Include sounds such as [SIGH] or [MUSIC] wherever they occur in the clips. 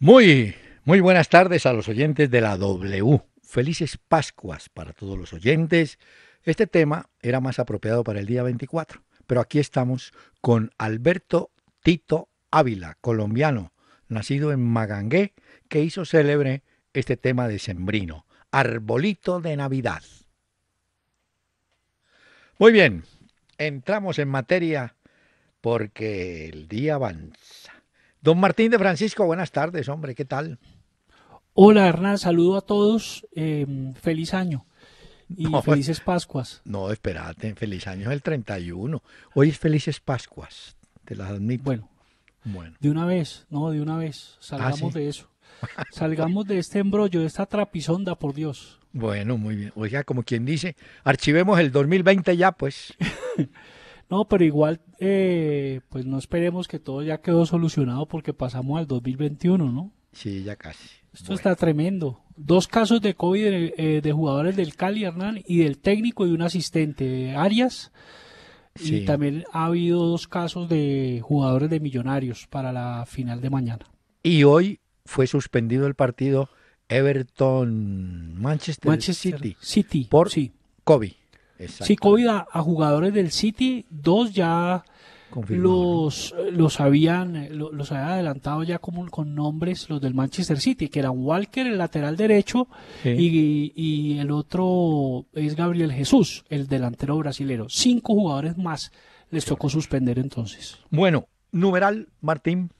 Muy, muy buenas tardes a los oyentes de la W. Felices Pascuas para todos los oyentes. Este tema era más apropiado para el día 24, pero aquí estamos con Alberto Tito Ávila, colombiano, nacido en Magangué, que hizo célebre este tema de Sembrino, Arbolito de Navidad. Muy bien, entramos en materia porque el día avanza Don Martín de Francisco, buenas tardes, hombre, ¿qué tal? Hola Hernán, saludo a todos, em, feliz año y [LAUGHS] felices Pascuas. No, espérate, feliz año es el 31, hoy es felices Pascuas, te las admito. Bueno, bueno. de una vez, no, de una vez, ah, salgamos de eso, [LAUGHS] salgamos de este embrollo, de esta trapizonda, por Dios. Bueno, muy bien, oiga, como quien dice, archivemos el 2020 ya, pues. [LAUGHS] No, pero igual, eh, pues no esperemos que todo ya quedó solucionado porque pasamos al 2021, ¿no? Sí, ya casi. Esto está tremendo. Dos casos de COVID eh, eh, de, jugadores del Cali, Hernán, y del técnico y un asistente, Arias. Y también ha habido dos casos de jugadores de Millonarios para la final de mañana. Y hoy fue suspendido el partido Everton Manchester, City, City, por sí. COVID. Sí, COVID a, jugadores del City, dos ya los, eh, los habían eh, los, había adelantado ya como, con nombres los del Manchester City, que eran Walker, el lateral derecho, y, y, el otro es Gabriel Jesús, el delantero brasilero. Cinco jugadores más les tocó suspender entonces. Bueno, numeral, Martín.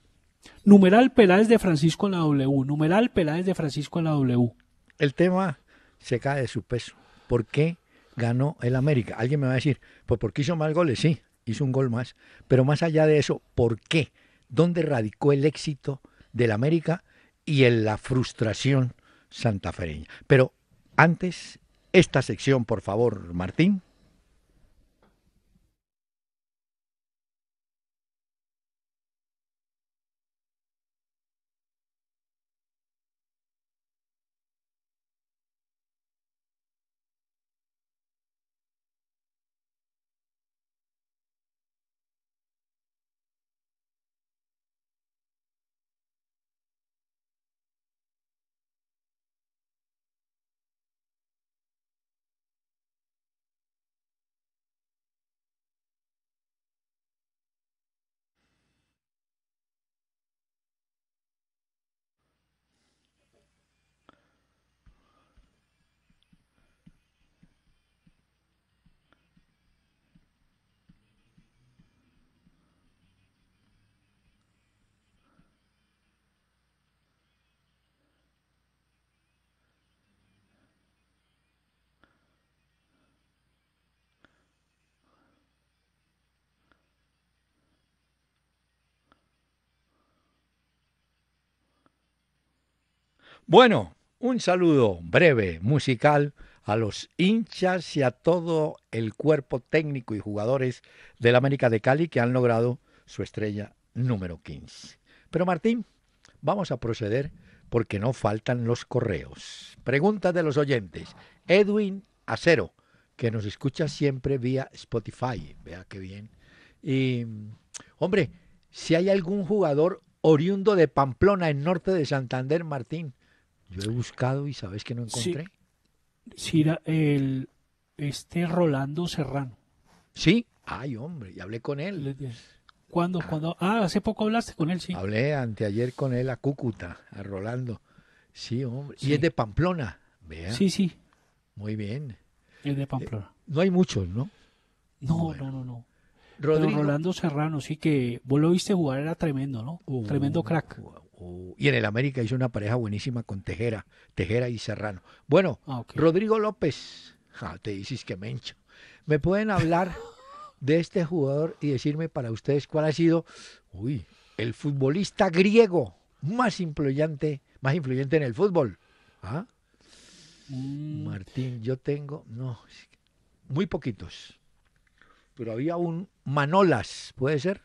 Numeral Peláez de Francisco en la W. Numeral Peláez de Francisco en la W. El tema se cae de su peso. ¿Por qué? ganó el América. Alguien me va a decir, pues porque hizo más goles, sí, hizo un gol más. Pero más allá de eso, ¿por qué? ¿Dónde radicó el éxito del América y en la frustración santafereña? Pero antes, esta sección, por favor, Martín. Bueno, un saludo breve, musical, a los hinchas y a todo el cuerpo técnico y jugadores de la América de Cali que han logrado su estrella número 15. Pero Martín, vamos a proceder porque no faltan los correos. Pregunta de los oyentes. Edwin Acero, que nos escucha siempre vía Spotify. Vea qué bien. Y, hombre, si hay algún jugador oriundo de Pamplona, en norte de Santander, Martín, yo he buscado y sabes que no encontré. Sí, el, este Rolando Serrano. Sí, ay hombre, y hablé con él. ¿Cuándo? Ah. cuando, ah, hace poco hablaste con él, sí. Hablé anteayer con él a Cúcuta, a Rolando. Sí, hombre. Y es de Pamplona, vea. Sí, sí. Muy bien. Es de Pamplona. Eh, no hay muchos, ¿no? No, no, no, no. Rolando Serrano, sí que vos lo viste jugar, era tremendo, ¿no? Uh, tremendo crack. Uh, Oh, y en el América hizo una pareja buenísima con Tejera, Tejera y Serrano. Bueno, ah, Rodrigo López, [LAUGHS] ah, te dices que mencho. ¿Me pueden hablar de este jugador y decirme para ustedes cuál ha sido uy, el futbolista griego más influyente, más influyente en el fútbol? ¿Ah? Mm. Martín, yo tengo, no, muy poquitos. Pero había un Manolas, ¿puede ser?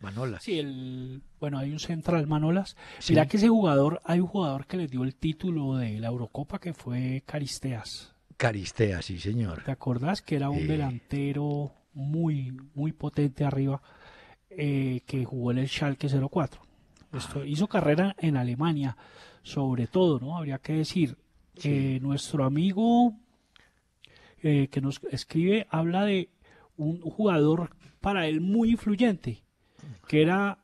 Manolas. Sí, el, bueno, hay un central Manolas. Sí. que ese jugador, hay un jugador que le dio el título de la Eurocopa que fue Caristeas. Caristeas, sí, señor. ¿Te acordás que era un delantero muy, muy potente arriba eh, que jugó en el Schalke 04? Esto, ah. hizo carrera en Alemania, sobre todo, ¿no? Habría que decir, que nuestro amigo eh, que nos escribe habla de un jugador para él muy influyente, que era,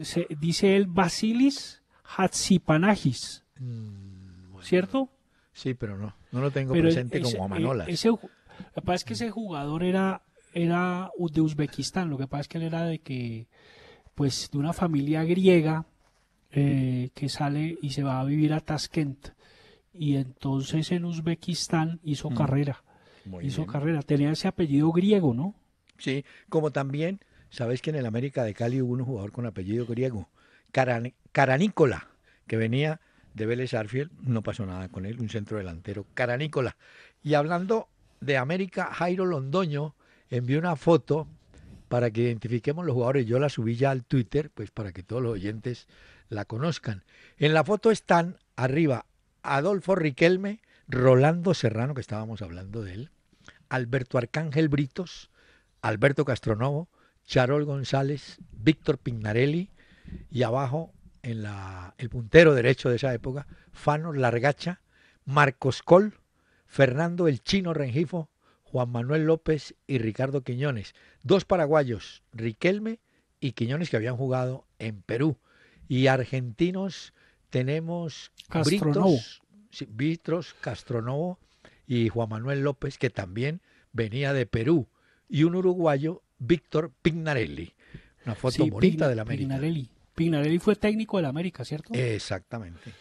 se, dice él, Basilis Hatsipanagis. Mm, ¿Cierto? Sí, pero no, no lo tengo presente como a eh, Manolas. lo que pasa es que ese jugador era, era de Uzbekistán, lo que pasa es que él era de que, pues, de una familia griega eh, que sale y se va a vivir a Tashkent. Y entonces en Uzbekistán hizo mm. carrera. hizo carrera. Tenía ese apellido griego, ¿no? Sí, como también ¿Sabéis que en el América de Cali hubo un jugador con apellido griego? Caranícola, que venía de Vélez Arfiel, no pasó nada con él, un centro delantero, Caranícola. Y hablando de América, Jairo Londoño envió una foto para que identifiquemos los jugadores. Yo la subí ya al Twitter, pues para que todos los oyentes la conozcan. En la foto están arriba Adolfo Riquelme, Rolando Serrano, que estábamos hablando de él, Alberto Arcángel Britos, Alberto Castronovo, Charol González, Víctor Pignarelli y abajo en el puntero derecho de esa época, Fano Largacha, Marcos Col, Fernando el Chino Rengifo, Juan Manuel López y Ricardo Quiñones. Dos paraguayos, Riquelme y Quiñones que habían jugado en Perú. Y argentinos tenemos Castronovo. Castronovo y Juan Manuel López que también venía de Perú. Y un uruguayo, Víctor Pignarelli. Una foto bonita de la América. Pignarelli. Pignarelli fue técnico de la América, ¿cierto? Exactamente.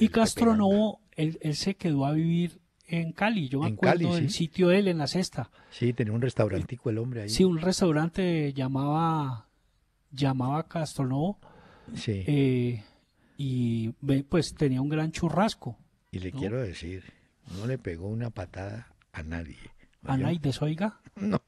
Y, Castronovo, él, se quedó a vivir en Cali. Yo me en acuerdo Cali, del sitio él, en la cesta. Sí, tenía un restaurantico el hombre ahí. Sí, un restaurante llamaba, llamaba Castro Sí. Eh, y pues tenía un gran churrasco. Y le quiero decir, no le pegó una patada a nadie. ¿A nadie de oiga? [LAUGHS] No,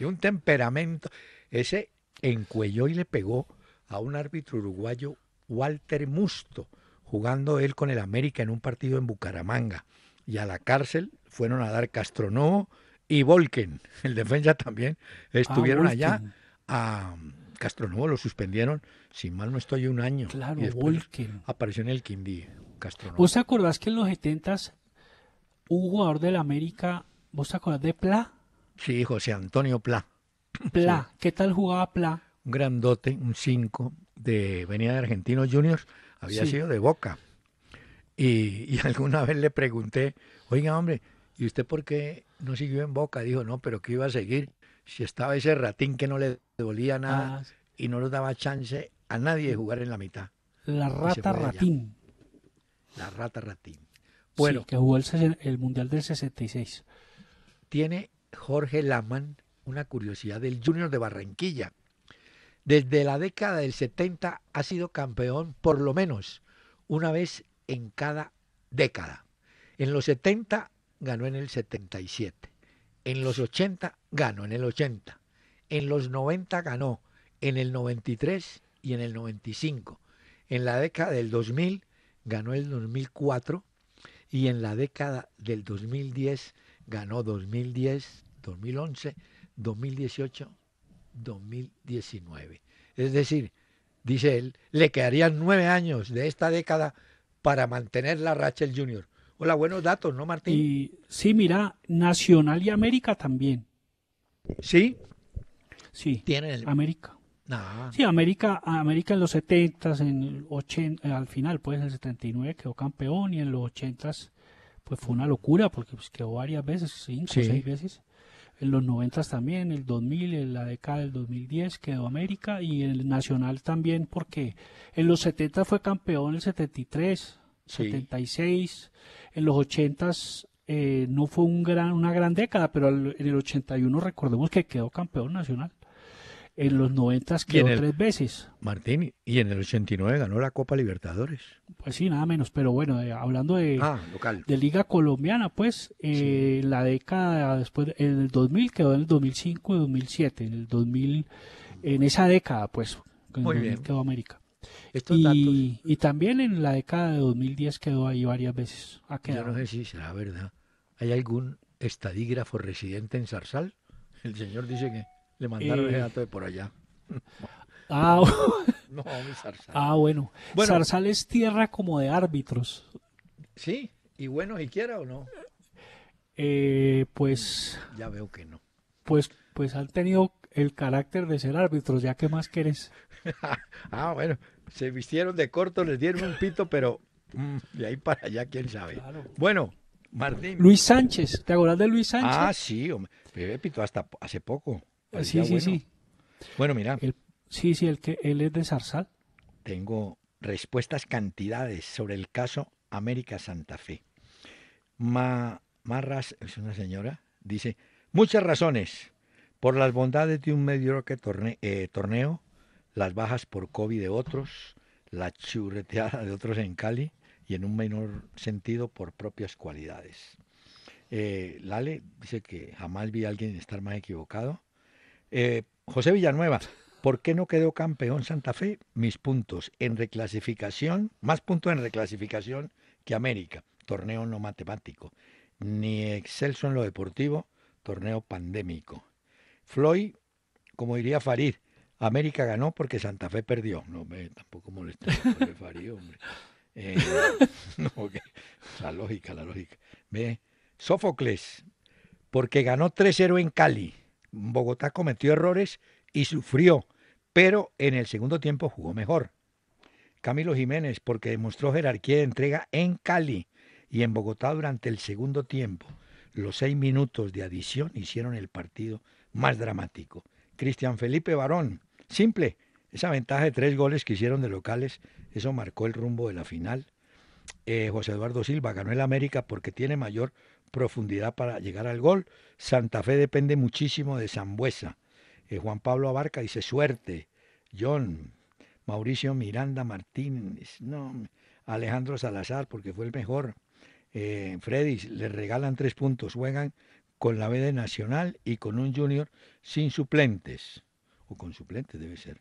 y un temperamento. Ese encuelló y le pegó a un árbitro uruguayo, Walter Musto, jugando él con el América en un partido en Bucaramanga. Y a la cárcel fueron a dar Castronovo y Volken, el defensa también, ah, estuvieron allá. A Castronovo lo suspendieron, Sin mal no estoy, un año. Claro, y Volken. Apareció en el Quindí, ¿Vos acordás que en los 70 un jugador del América, vos acordás de Pla? Sí, José Antonio Pla. Pla, ¿qué tal jugaba Pla? Un grandote, un 5 de venía de Argentinos Juniors, había sido de Boca. Y, [LAUGHS] alguna vez le pregunté, oiga hombre, ¿y usted por qué no siguió en Boca? Dijo, no, pero que iba a seguir si estaba ese ratín que no le dolía nada ah, y no le daba chance a nadie de jugar en la mitad. La rata ratín. La rata ratín. Bueno, que jugó el, el Mundial del 66. Tiene Jorge Laman, una curiosidad del Junior de Barranquilla. Desde la década del 70 ha sido campeón por lo menos una vez en cada década. En los 70 ganó en el 77. En los 80 ganó en el 80. En los 90 ganó en el 93 y en el 95. En la década del 2000 ganó el 2004 y en la década del 2010 ganó 2010, 2011, 2018, 2019. Es decir, dice él, le quedarían nueve años de esta década para mantener la Rachel Junior. Hola, buenos datos, ¿no, Martín? Y, sí, mira, Nacional y América también. ¿Sí? Sí. América. Sí, América, América en los 70, en el 80, eh, al final, pues en el 79 quedó campeón y en los 80 pues fue una locura porque pues, quedó varias veces, cinco, seis veces en los 90 también, el 2000, en la década del 2010 quedó América y en el Nacional también porque en los 70 fue campeón, en el 73, 76, en los 80 eh, no fue un gran, una gran década, pero en el 81 recordemos que quedó campeón nacional en los 90 quedó tres veces. Martín, y en el 89 ganó la Copa Libertadores. Pues sí, nada menos, pero bueno, eh, hablando de, ah, de Liga Colombiana, pues eh, la década después, en el 2000 quedó en el 2005 y 2007, en el 2000, en esa década, pues, en Muy quedó América. y, también en la década de 2010 quedó ahí varias veces. Ha Yo no sé si será verdad. ¿Hay algún estadígrafo residente en Zarzal? El señor dice que le mandaron el eh. dato de por allá. [LAUGHS] Ah, ah bueno. bueno. Zarzal es tierra como de árbitros. Sí, y bueno, quiera o no. Eh, pues. Ya veo que no. Pues, pues han tenido el carácter de ser árbitros, ya que más querés. [LAUGHS] ah, bueno, se vistieron de corto, les dieron un pito, pero mm, de ahí para allá, quién sabe. Bueno, Martín. Luis Sánchez, ¿te acordás de Luis Sánchez? Ah, sí, hombre. Pito, hasta hace poco. Ah, sí, sí, bueno. sí. Bueno, mira. sí, sí, el que él es de Zarzal. Tengo respuestas cantidades sobre el caso América Santa Fe. Marras, es una señora, dice, muchas razones. Por las bondades de un mediocre eh, torneo, las bajas por COVID de otros, la churreteada de otros en Cali y en un menor sentido por propias cualidades. Eh, Lale dice que jamás vi a alguien estar más equivocado eh, José Villanueva, ¿por qué no quedó campeón Santa Fe? Mis puntos en reclasificación, más puntos en reclasificación que América, torneo no matemático, ni excelso en lo deportivo, torneo pandémico. Floyd, como diría Farid, América ganó porque Santa Fe perdió. No me tampoco molesté Farid, hombre. Eh, [LAUGHS] la lógica, la lógica. Ve, Sófocles, porque ganó 3-0 en Cali. Bogotá cometió errores y sufrió, pero en el segundo tiempo jugó mejor. Camilo Jiménez, porque demostró jerarquía de entrega en Cali y en Bogotá durante el segundo tiempo. Los seis minutos de adición hicieron el partido más dramático. Cristian Felipe Barón, simple, esa ventaja de tres goles que hicieron de locales, eso marcó el rumbo de la final. Eh, José Eduardo Silva ganó el América porque tiene mayor profundidad para llegar al gol. Santa Fe depende muchísimo de Zambuesa. Eh, Juan Pablo Abarca dice suerte. John, Mauricio Miranda Martínez, no, Alejandro Salazar, porque fue el mejor. Eh, Freddy, le regalan tres puntos. Juegan con la B de Nacional y con un Junior sin suplentes. O con suplentes debe ser.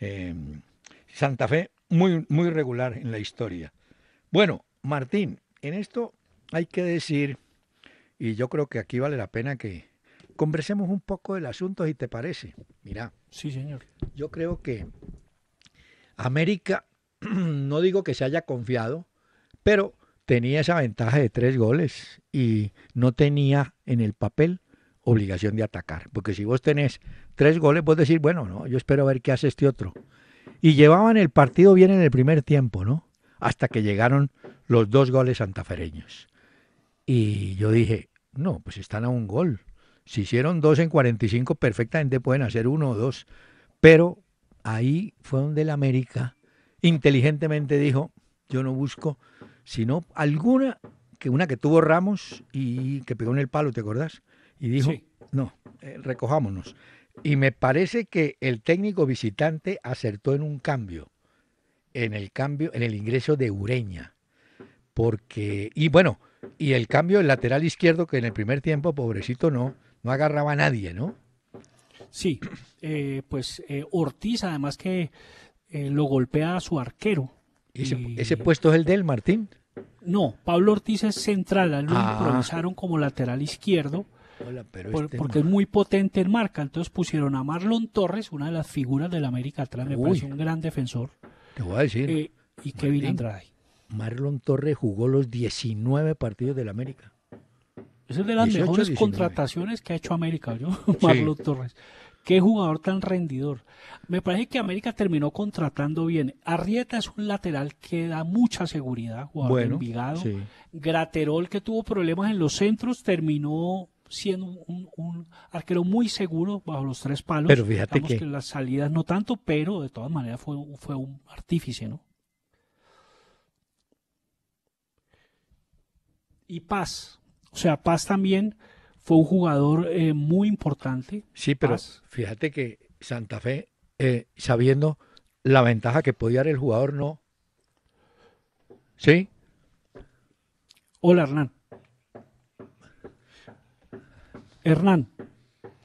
Em, Santa Fe, muy, muy regular en la historia. Bueno, Martín, en esto hay que decir y yo creo que aquí vale la pena que conversemos un poco del asunto, si te parece. Mira. Sí, señor. Yo creo que América, [CLEARS THROAT] no digo que se haya confiado, pero tenía esa ventaja de tres goles y no tenía en el papel obligación de atacar. Porque si vos tenés tres goles, vos decís, bueno, no, yo espero ver qué hace este otro. Y llevaban el partido bien en el primer tiempo, ¿no? Hasta que llegaron los dos goles santafereños. Y yo dije, no, pues están a un gol. Si hicieron dos en 45, perfectamente pueden hacer uno o dos. Pero ahí fue donde el América inteligentemente dijo, yo no busco, sino alguna, que una que tuvo Ramos y que pegó en el palo, ¿te acordás? Y dijo, no, eh, recojámonos. Y me parece que el técnico visitante acertó en un cambio, en el cambio, en el ingreso de Ureña. Porque, y bueno, y el cambio el lateral izquierdo, que en el primer tiempo, pobrecito, no, no agarraba a nadie, ¿no? Sí, eh, pues eh, Ortiz además que eh, lo golpea a su arquero. ¿Ese, puesto es el del Martín? No, Pablo Ortiz es central, lo ah. improvisaron como lateral izquierdo. Este porque es muy potente en marca, entonces pusieron a Marlon Torres, una de las figuras del América atrás, me un gran defensor. Te voy a decir. y Kevin Andrade. Marlon Torres jugó los 19 partidos del América. Esa es de las mejores contrataciones que ha hecho América, [LAUGHS] Marlon Torres. Qué jugador tan rendidor. Me parece que América terminó contratando bien. Arrieta es un lateral que da mucha seguridad, jugador bueno, de Graterol, que tuvo problemas en los centros, terminó siendo un, arquero muy seguro bajo los tres palos. Pero fíjate que... que... las salidas no tanto, pero de todas maneras fue, fue un artífice, ¿no? y Paz. O sea, Paz también fue un jugador eh, muy importante. Sí, pero fíjate que Santa Fe, eh, sabiendo la ventaja que podía dar el jugador, no. ¿Sí? Hola, Hernán. Hernán.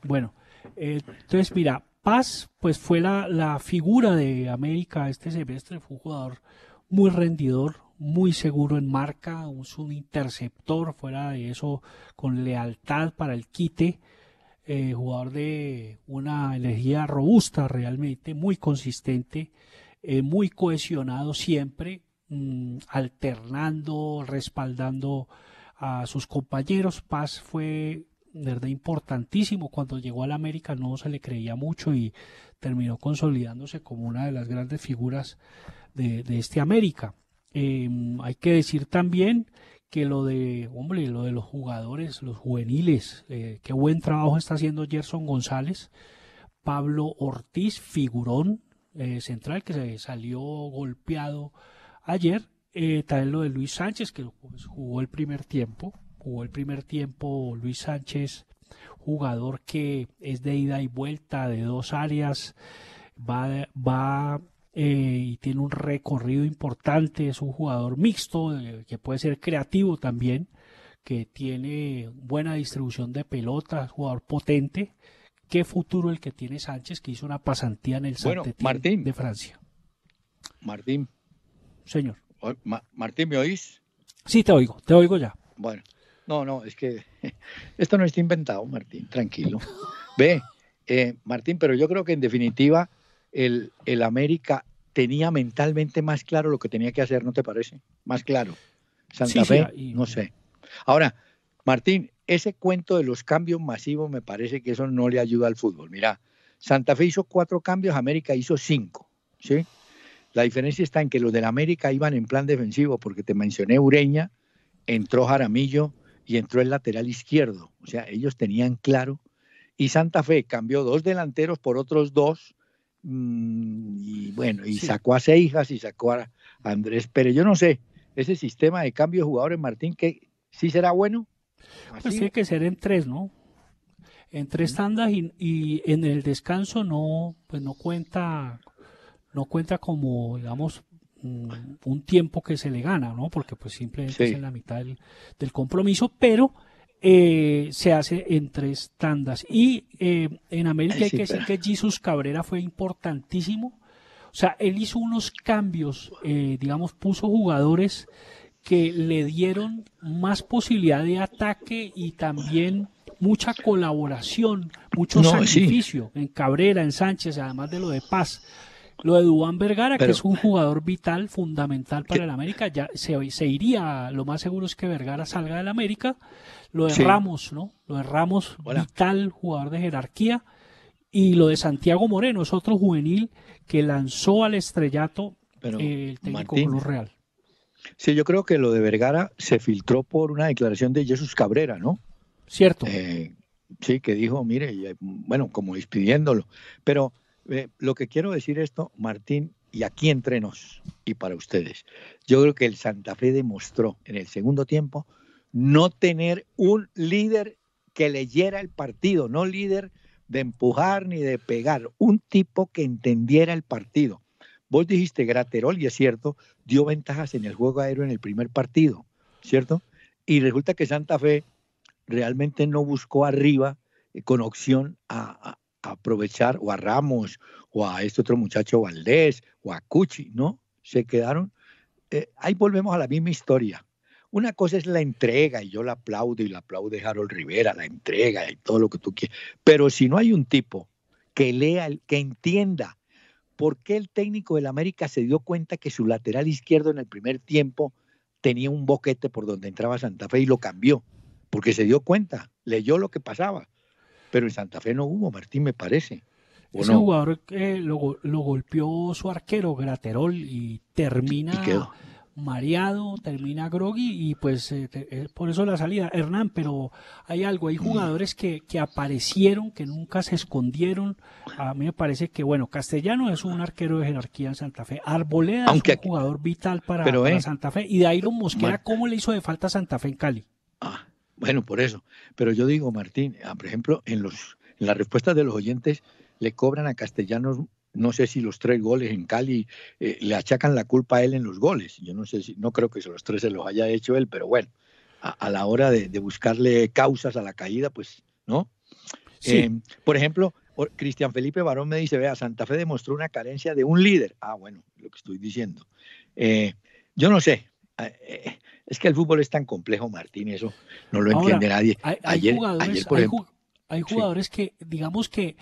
Bueno, eh, entonces mira, Paz pues fue la, la, figura de América este semestre, fue un jugador muy rendidor, muy seguro en marca, un interceptor, fuera de eso, con lealtad para el quite, eh, jugador de una energía robusta realmente, muy consistente, eh, muy cohesionado siempre, mm, alternando, respaldando a sus compañeros. Paz fue verdad importantísimo cuando llegó al América no se le creía mucho y terminó consolidándose como una de las grandes figuras de este América Em, hay que decir también que lo de, hombre, lo de los jugadores, los juveniles, eh, qué buen trabajo está haciendo Gerson González, Pablo Ortiz, figurón eh, central que se salió golpeado ayer, eh, también lo de Luis Sánchez que pues, jugó el primer tiempo, jugó el primer tiempo Luis Sánchez, jugador que es de ida y vuelta de dos áreas, va, va eh, y tiene un recorrido importante, es un jugador mixto eh, que puede ser creativo también, que tiene buena distribución de pelotas, jugador potente. ¿Qué futuro el que tiene Sánchez que hizo una pasantía en el saint Martín, de Francia? Martín. Señor. Martín, ¿me oís? Sí, te oigo, te oigo ya. Bueno, no, no, es que [LAUGHS] esto no está inventado, Martín, tranquilo. [LAUGHS] Ve, eh, Martín, pero yo creo que en definitiva el, el América tenía mentalmente más claro lo que tenía que hacer, ¿no te parece? Más claro. Santa Fe, no sé. Ahora, Martín, ese cuento de los cambios masivos me parece que eso no le ayuda al fútbol. Mira, Santa Fe hizo cuatro cambios, América hizo cinco, ¿sí? La diferencia está en que los del América iban en plan defensivo, porque te mencioné Ureña, entró Jaramillo y entró el lateral izquierdo. O sea, ellos tenían claro. Y Santa Fe cambió dos delanteros por otros dos Mm, y bueno, y sacó a Seijas y sacó a Andrés pero Yo no sé, ese sistema de cambio de jugadores, Martín, que sí será bueno. Pues tiene que ser en tres, ¿no? En tres tandas y, en el descanso no, pues no cuenta, no cuenta como, digamos, mm, un tiempo que se le gana, ¿no? Porque pues simplemente es en la mitad del compromiso, pero eh, se hace en tres tandas. Y eh, en América hay que decir que Jesús Cabrera fue importantísimo. O sea, él hizo unos cambios, eh, digamos, puso jugadores que le dieron más posibilidad de ataque y también mucha colaboración, mucho sacrificio en Cabrera, en Sánchez, además de lo de Paz. Lo de Dubán Vergara, que es un jugador vital, fundamental para el América, ya se, se, iría, lo más seguro es que Vergara salga del América, lo de Ramos, ¿no? Lo de Ramos, vital jugador de jerarquía. Y lo de Santiago Moreno, es otro juvenil que lanzó al estrellato eh, el técnico Martín, Real. Sí, yo creo que lo de Vergara se filtró por una declaración de Jesús Cabrera, ¿no? Cierto. Eh, sí, que dijo, mire, eh, bueno, como despidiéndolo. Pero lo que quiero decir esto, Martín, y aquí entre nos y para ustedes. Yo creo que el Santa Fe demostró en el segundo tiempo no tener un líder que leyera el partido, no líder de empujar ni de pegar, un tipo que entendiera el partido. Vos dijiste Graterol, y es cierto, dio ventajas en el juego aéreo en el primer partido, ¿cierto? Y resulta que Santa Fe realmente no buscó arriba eh, con opción a, aprovechar o a Ramos o a este otro muchacho Valdés o a Cuchi, ¿no? Se quedaron. Eh, ahí volvemos a la misma historia. Una cosa es la entrega, y yo la aplaudo y la aplaude Harold Rivera, la entrega y todo lo que tú quieras. Pero si no hay un tipo que lea, que entienda por qué el técnico del América se dio cuenta que su lateral izquierdo en el primer tiempo tenía un boquete por donde entraba Santa Fe y lo cambió, porque se dio cuenta, leyó lo que pasaba. Pero en Santa Fe no hubo, Martín, me parece. Ese jugador que lo, lo, golpeó su arquero Graterol y termina mareado, termina Grogi y pues eh, eh, por eso la salida. Hernán, pero hay algo, hay jugadores que, aparecieron, que nunca se escondieron. A mí me parece que, bueno, Castellano es un arquero de jerarquía en Santa Fe. Arboleda es un jugador vital para, Santa Fe. Y de los Mosquera, ¿cómo le hizo de falta a Santa Fe en Cali? Ah, bueno, por eso. Pero yo digo, Martín, ah, por ejemplo, en, los, en las respuestas de los oyentes le cobran a Castellanos no sé si los tres goles en Cali eh, le achacan la culpa a él en los goles. Yo no sé si, no creo que los tres se los haya hecho él, pero bueno, a, la hora de, buscarle causas a la caída, pues, ¿no? Eh, por ejemplo, Cristian Felipe Barón me dice, vea, Santa Fe demostró una carencia de un líder. Ah, bueno, lo que estoy diciendo. Eh, yo no sé. Es que el fútbol es tan complejo, Martín, eso no lo entiende nadie. Hay, jugadores, que, digamos que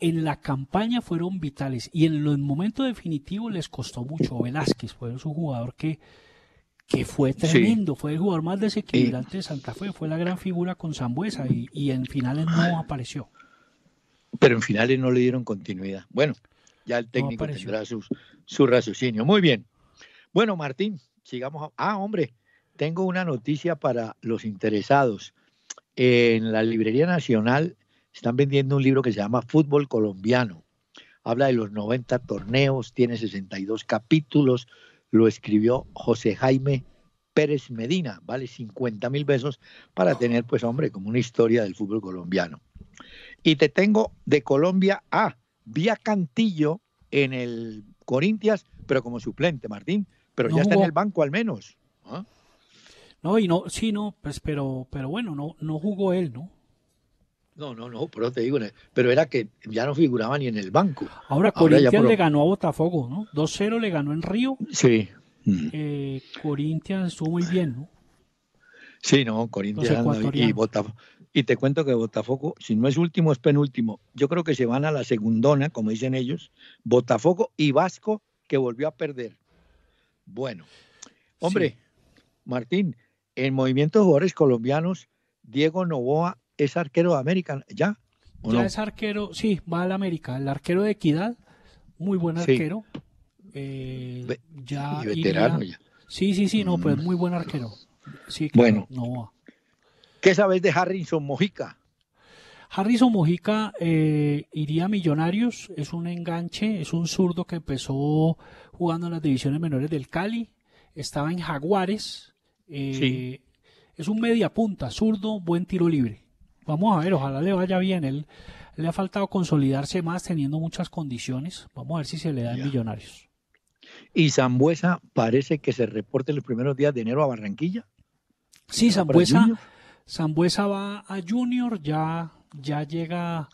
en la campaña fueron vitales y en el momento definitivo les costó mucho. Velázquez fue su jugador que, que fue tremendo, fue el jugador más desequilibrante de Santa Fe, fue la gran figura con Zambuesa y, en finales no apareció. Pero en finales no le dieron continuidad. Bueno, ya el técnico tendrá su raciocinio. Muy bien. Bueno, Martín, sigamos. Ah, hombre, tengo una noticia para los interesados. En la Librería Nacional están vendiendo un libro que se llama Fútbol Colombiano. Habla de los 90 torneos, tiene 62 capítulos, lo escribió José Jaime Pérez Medina, vale 50 mil pesos para tener, pues hombre, como una historia del fútbol colombiano. Y te tengo de Colombia a Vía Cantillo en el Corintias, pero como suplente, Martín, pero ya está en el banco al menos. ¿Ah? No, y no, sí, no, pues, pero, pero bueno, no, no jugó él, ¿no? No, no, no, Pero te digo, pero era que ya no figuraba ni en el banco. Ahora, Corinthians le ganó a Botafogo, ¿no? 2-0 le ganó en Río. Sí. Mm. Eh, Corinthians estuvo muy bien, ¿no? Sí, no, Corinthians y Botafogo. Y te cuento que Botafogo, si no es último, es penúltimo. Yo creo que se van a la segundona, como dicen ellos, Botafogo y Vasco, que volvió a perder. Bueno, hombre, Martín, en movimiento de jugadores colombianos, Diego Novoa es arquero de América ya. ya es arquero, sí, va al América. El arquero de Equidad, muy buen arquero. Eh, ya y veterano ya. Sí, sí, sí, no, pues mm. muy buen arquero. Sí, bueno, no. ¿Qué sabes de Harrison Mojica? Harrison Mojica eh, iría a Millonarios, es un enganche, es un zurdo que empezó jugando en las divisiones menores del Cali, estaba en Jaguares, eh, sí. es un media punta, zurdo, buen tiro libre. Vamos a ver, ojalá le vaya bien. Él le ha faltado consolidarse más teniendo muchas condiciones. Vamos a ver si se le da en Millonarios. Y Zambuesa parece que se reporte los primeros días de enero a Barranquilla. Sí, Zambuesa, Zambuesa va a Junior, ya, ya llega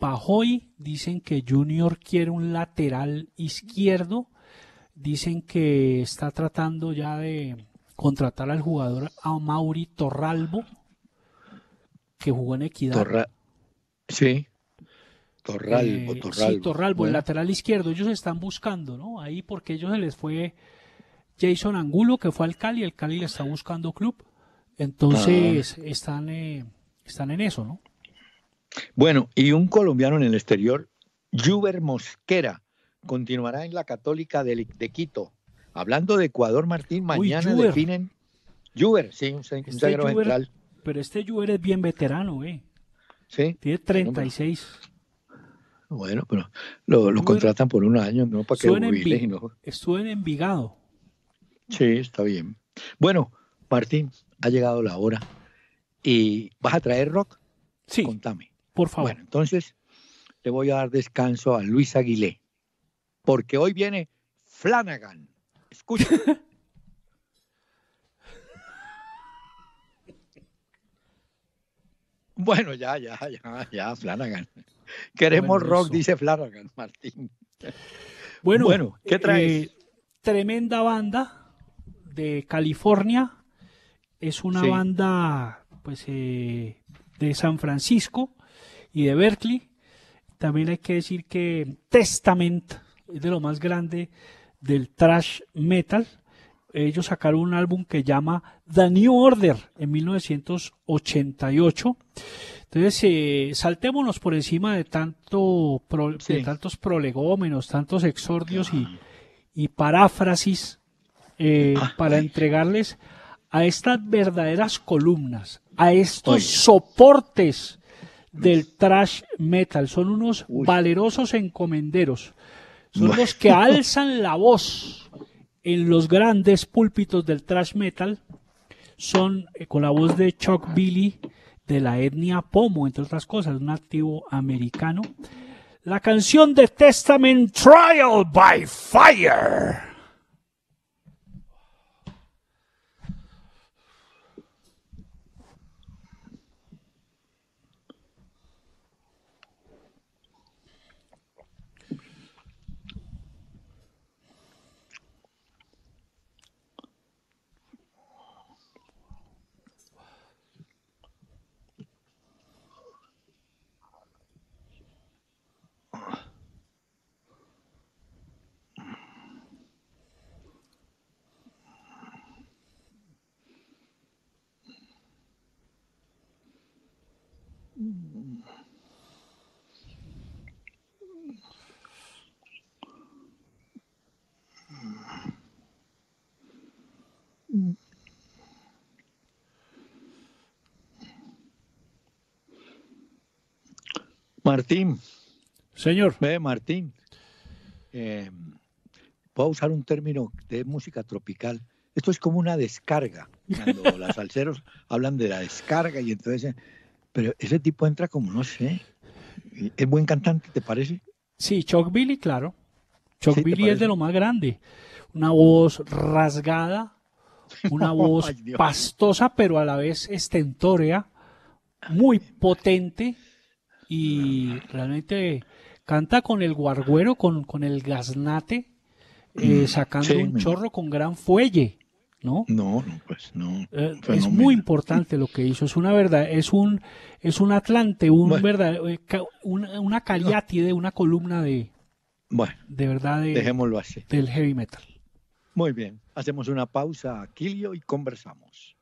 Pajoy, dicen que Junior quiere un lateral izquierdo, dicen que está tratando ya de contratar al jugador a Mauri Torralbo, que jugó en Equidad. Eh, sí. Torralbo, Torralbo. Sí, Torralbo, el lateral izquierdo. Ellos están buscando, ¿no? Ahí porque ellos se les fue Jason Angulo, que fue al Cali. El Cali le está buscando club. Entonces, ah. están, eh, están en eso, ¿no? Bueno, y un colombiano en el exterior, Juber Mosquera, continuará en la Católica de, de Quito. Hablando de Ecuador, Martín, mañana definen. Juber, sí, un, pero este yo eres bien veterano, ¿eh? Sí. Tiene 36. Bueno, pero lo, er- contratan por un año, ¿no? Para que ¿no? Estuve en Envigado. Sí, está bien. Bueno, Martín, ha llegado la hora. ¿Y vas a traer rock? Sí. Contame. Por favor. Bueno, entonces le voy a dar descanso a Luis Aguilé, porque hoy viene Flanagan. Escucha. [LAUGHS] Bueno, ya, ya, ya, ya, Flanagan. Queremos rock, dice Flanagan, Martín. Bueno, bueno ¿qué eh, traes? Eh, tremenda banda de California. Es una banda pues eh, de San Francisco y de Berkeley. También hay que decir que Testament es de lo más grande del trash metal ellos sacaron un álbum que llama The New Order en 1988. Entonces, eh, saltémonos por encima de, tantos prolegómenos, tantos exordios y, paráfrasis eh, ah, para entregarles a estas verdaderas columnas, a estos soportes del trash metal. Son unos valerosos encomenderos. Son los que alzan la voz [LAUGHS] en los grandes púlpitos del thrash metal son eh, con la voz de Chuck Billy de la etnia Pomo, entre otras cosas, un activo americano. La canción de Testament Trial by Fire. Martín. Señor. Martín. puedo eh, usar un término de música tropical. Esto es como una descarga. Cuando [LAUGHS] los salseros hablan de la descarga y entonces pero ese tipo entra como, no sé, es buen cantante, ¿te parece? Sí, Chuck Billy, claro. Chuck Billy es de lo más grande. Una voz rasgada, una [LAUGHS] voz pastosa, pero a la vez estentórea, muy potente y realmente canta con el guarguero, con, con el gaznate, eh, mm, sacando un chorro con gran fuelle. ¿no? No, pues no. Eh, es muy importante lo que hizo, es una verdad, es un, es un atlante, un verdad, eh, una, una cariátide, una columna de, bueno, de verdad, de, dejémoslo así. del heavy metal. Muy bien, hacemos una pausa, Kilio, y conversamos.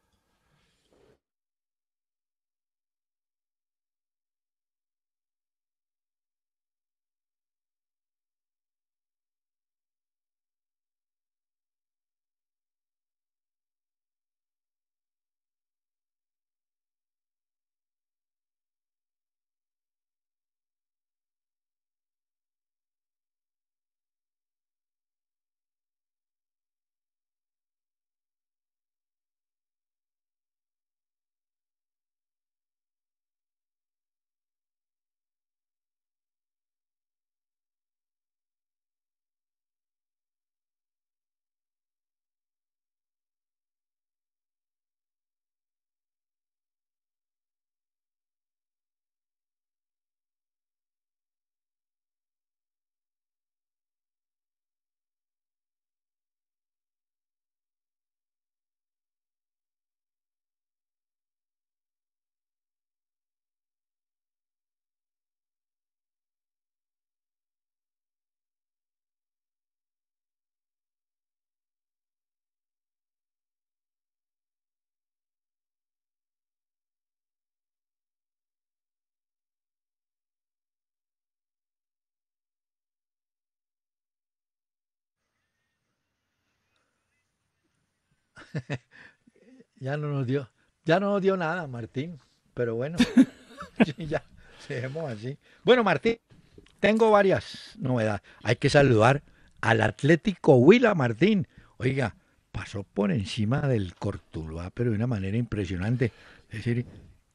[LAUGHS] ya no nos dio, ya no nos dio nada, Martín. Pero bueno, [LAUGHS] ya así. Bueno, Martín, tengo varias novedades. Hay que saludar al Atlético Huila, Martín. Oiga, pasó por encima del Cortuluá, pero de una manera impresionante. Es decir,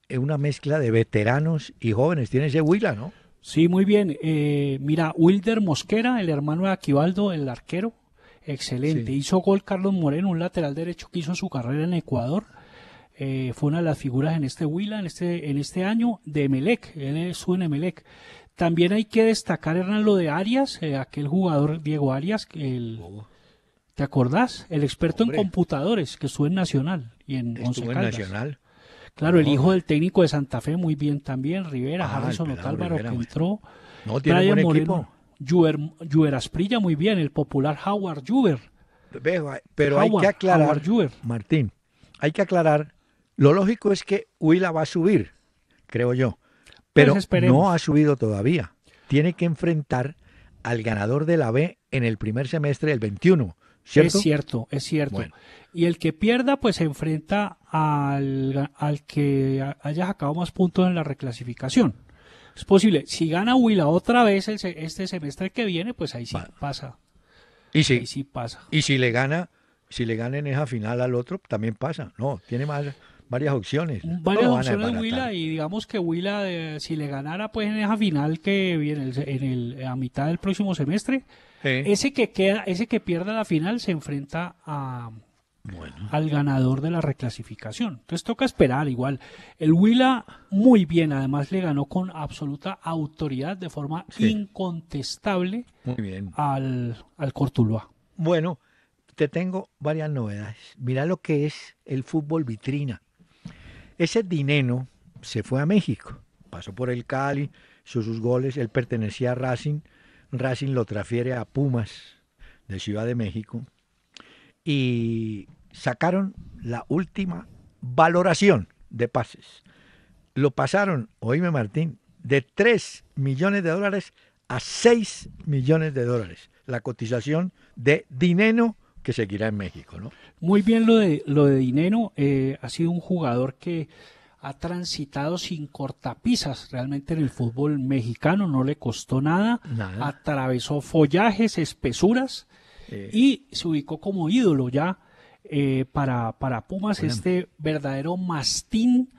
es una mezcla de veteranos y jóvenes. Tiene ese Huila, ¿no? Sí, muy bien. Eh, mira, Wilder Mosquera, el hermano de Aquivaldo, el arquero, excelente. Hizo gol Carlos Moreno, un lateral derecho que hizo su carrera en Ecuador. Eh, fue una de las figuras en este Huila, en este, en este año, de Emelec. Él estuvo en Emelec. También hay que destacar, Hernán, lo de Arias, eh, aquel jugador Diego Arias, oh. ¿te acordás? El experto en computadores que estuvo en Nacional y en Nacional. Claro, el hijo del técnico de Santa Fe, muy bien también, Rivera, ah, Harrison Otálvaro, que entró. No, tiene Brian Juer, Asprilla muy bien, el popular Howard Juber. Pero, hay que aclarar, Martín, hay que aclarar, lo lógico es que Huila va a subir, creo yo, pero pues no ha subido todavía. Tiene que enfrentar al ganador de la B en el primer semestre del 21. ¿Cierto? Es cierto, es cierto. Y el que pierda, pues se enfrenta al, al que haya sacado más puntos en la reclasificación. Es posible. Si gana Huila otra vez este semestre que viene, pues ahí sí pasa. Y si, sí pasa. Y si le gana, si le gana en esa final al otro, también pasa. No, tiene varias opciones. Varias opciones Huila y digamos que Huila, eh, si le ganara pues en esa final que viene en el, eh, a mitad del próximo semestre, ese que queda, ese que pierda la final se enfrenta a al ganador de la reclasificación. Entonces toca esperar igual. El Huila muy bien, además le ganó con absoluta autoridad de forma incontestable Al, al Cortuluá. Bueno, te tengo varias novedades. Mira lo que es el fútbol vitrina. Ese dinero se fue a México, pasó por el Cali, hizo sus goles, él pertenecía a Racing, Racing lo transfiere a Pumas de Ciudad de México y sacaron la última valoración de pases. Lo pasaron, oíme Martín, de 3 millones de dólares a 6 millones de dólares. La cotización de dinero que seguirá en México, Muy bien lo de, lo de Dineno. Eh, ha sido un jugador que ha transitado sin cortapisas realmente en el fútbol mexicano, no le costó nada. atravesó follajes, espesuras, y se ubicó como ídolo ya eh, para, para Pumas, este verdadero mastín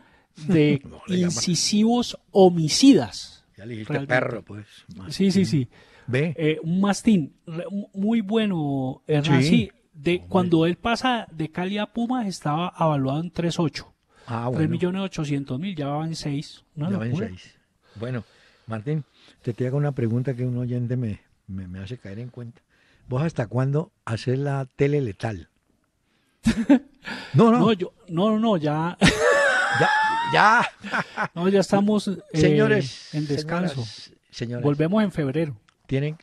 de [LAUGHS] incisivos homicidas. Ya le dijiste perro, pues. Sí, sí, sí. Ve. Eh, un mastín muy bueno, de, cuando él pasa de Cali a Pumas estaba avaluado en 3.8. Ah, bueno. ya van 6. Bueno, Martín, te, te hago una pregunta que un oyente me, me hace caer en cuenta. ¿Vos hasta cuándo haces la tele letal? [LAUGHS] no, no. No, no, no, ya. [LAUGHS] ya. ya. [LAUGHS] no, ya estamos eh, en descanso. señores. Volvemos en febrero. ¿Tienen?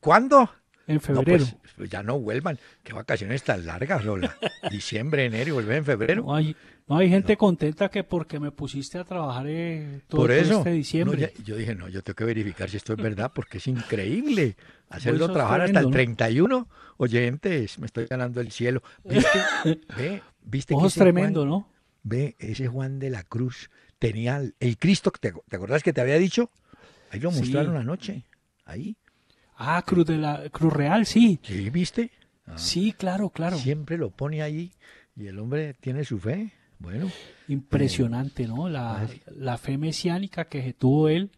¿Cuándo? En pues, febrero. Pues ya no vuelvan. Qué vacaciones tan largas, Lola. Diciembre, enero, y vuelven en febrero. No hay, gente contenta que porque me pusiste a trabajar eh, todo, Por este diciembre. yo dije, no, yo tengo que verificar si esto es verdad porque es increíble hacerlo trabajar hasta el 31. Oyentes, me estoy ganando el cielo. ¿Viste? [LAUGHS] ve, ¿Viste tremendo, ¿no? Ve, ese Juan de la Cruz tenía el, Cristo, ¿te, acordás que te había dicho? Ahí lo mostraron anoche, ahí. Ah, Cruz, de la, Cruz Real, sí. Sí, viste. Ah. sí, claro, claro. Siempre lo pone ahí y el hombre tiene su fe. Bueno. Impresionante, ¿no? La, fe mesiánica que tuvo él,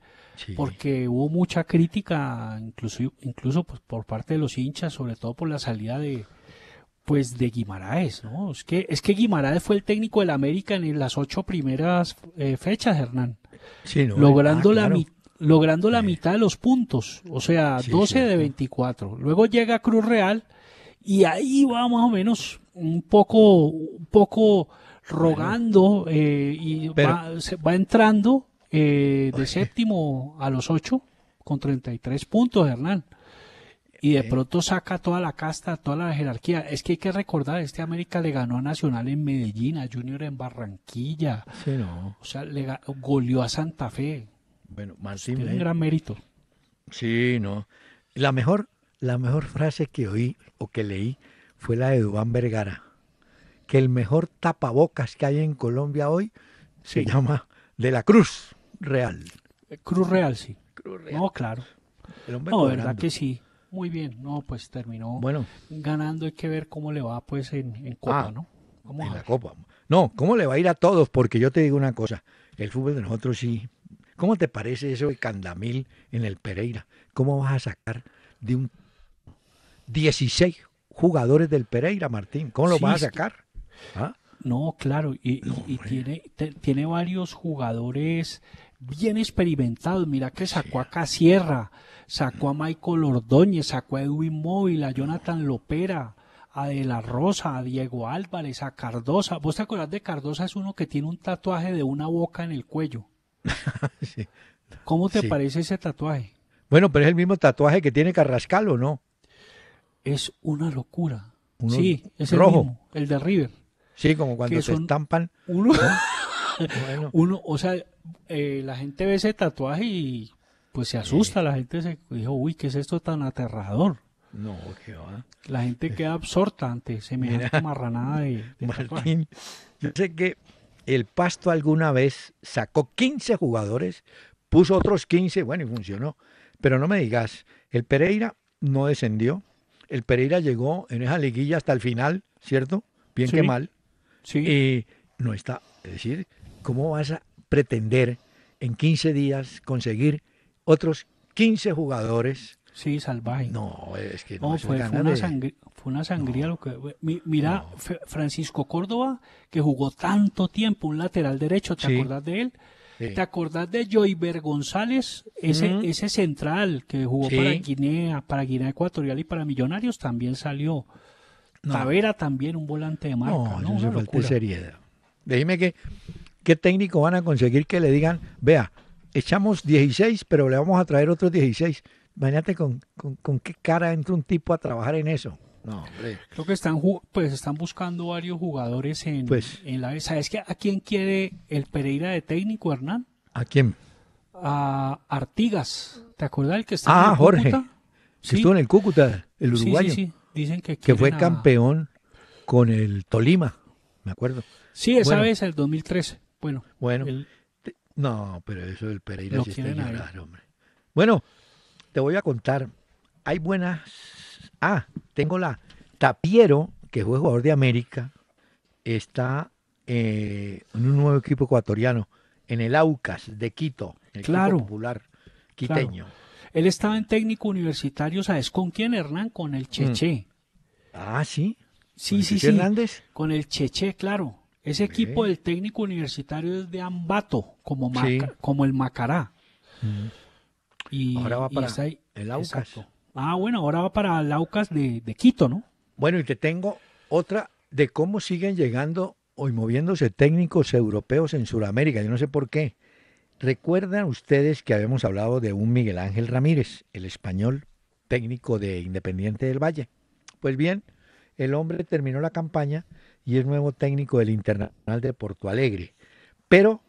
porque hubo mucha crítica, incluso, incluso pues, por parte de los hinchas, sobre todo por la salida de, pues de Guimaraes, ¿no? Es que, es Guimaraes fue el técnico del América en las ocho primeras eh, fechas, Hernán. Sí, logrando ah, la mitad logrando la mitad de los puntos, o sea, 12 de 24. Luego llega Cruz Real y ahí va más o menos un poco, un poco rogando eh, y va, se va, entrando eh, de séptimo a los 8 con 33 puntos, Hernán. Y de pronto saca toda la casta, toda la jerarquía. Es que hay que recordar, este América le ganó a Nacional en Medellín, a Junior en Barranquilla. O sea, le goleó a Santa Fe. Bueno, Martín. Tiene un gran mérito. Sí, no. La mejor, la mejor frase que oí o que leí fue la de Dubán Vergara, que el mejor tapabocas que hay en Colombia hoy se llama de la Cruz Real. Eh, Cruz Real, sí. No, claro. no, verdad que sí. Muy bien. No, pues terminó bueno. ganando. Hay que ver cómo le va pues en, en Copa, ah, ¿no? en la Copa. No, cómo le va a ir a todos, porque yo te digo una cosa. El fútbol de nosotros sí ¿Cómo te parece eso de Candamil en el Pereira? ¿Cómo vas a sacar de un 16 jugadores del Pereira, Martín? ¿Cómo lo vas a sacar? ¿Ah? No, claro, y, tiene, tiene varios jugadores bien experimentados. Mira que sacó a Casierra, sacó a mm. Michael Ordóñez, sacó a Edwin Móvil, a Jonathan Lopera, a De La Rosa, a Diego Álvarez, a Cardosa. ¿Vos te acordás de Cardosa? Es uno que tiene un tatuaje de una boca en el cuello. [LAUGHS] ¿Cómo te parece ese tatuaje? Bueno, pero es el mismo tatuaje que tiene Carrascal, ¿o no? Es una locura. sí, es rojo. el de River. Sí, como cuando se estampan. Uno, [LAUGHS] uno, o sea, eh, la gente ve ese tatuaje y pues se asusta, la gente se dijo, uy, ¿qué es esto tan aterrador? No, qué va. La gente queda absorta ante me Mira, marranada de, Martín, yo sé que el Pasto alguna vez sacó 15 jugadores, puso otros 15, bueno, y funcionó. Pero no me digas, el Pereira no descendió. El Pereira llegó en esa liguilla hasta el final, ¿cierto? Bien que mal. Sí. Y no está. Es decir, ¿cómo vas a pretender en 15 días conseguir otros 15 jugadores Sí, salvaje. No, es que no, fue, una sangría, lo que, mira, Francisco Córdoba, que jugó tanto tiempo, un lateral derecho, ¿te acordás de él? ¿Te acordás de Joyver González? Ese, ese central que jugó para Guinea, para Guinea Ecuatorial y para Millonarios también salió. Tavera también, un volante de marca. No, se falta seriedad. que, ¿qué técnico van a conseguir que le digan, vea, echamos 16, pero le vamos a traer otros 16? Imagínate con, qué cara entra un tipo a trabajar en eso. No, hombre. Creo que están, pues, están buscando varios jugadores en, pues. en la... ¿Sabes que a quién quiere el Pereira de técnico, Hernán? ¿A quién? A Artigas. ¿Te acuerdas el que está ah, en Jorge. Cúcuta? Estuvo en el Cúcuta, el uruguayo. Sí, sí, Dicen que, que fue campeón con el Tolima, me acuerdo. Sí, esa vez, el 2013. Bueno, bueno no, pero eso del Pereira sí está llorar, hombre. Bueno, te voy a contar. Hay buenas. Ah, tengo la Tapiero, que fue jugador de América, está eh, en un nuevo equipo ecuatoriano, en el Aucas de Quito, el claro, popular quiteño. Él estaba en técnico universitario, ¿sabes con quién, Hernán? Con el mm. Cheche. Ah, sí. Sí, sí, sí. Hernández? Con el Cheche, claro. Ese equipo del técnico universitario es de Ambato, como, el Macará. Mm. Y, ahora va para el Aucas. Ah, bueno, ahora va para el Aucas de, de Quito, ¿no? Bueno, y te tengo otra de cómo siguen llegando hoy moviéndose técnicos europeos en Sudamérica. Yo no sé por qué. ¿Recuerdan ustedes que habíamos hablado de un Miguel Ángel Ramírez, el español técnico de Independiente del Valle? Pues bien, el hombre terminó la campaña y es nuevo técnico del Internacional de Porto Alegre. Pero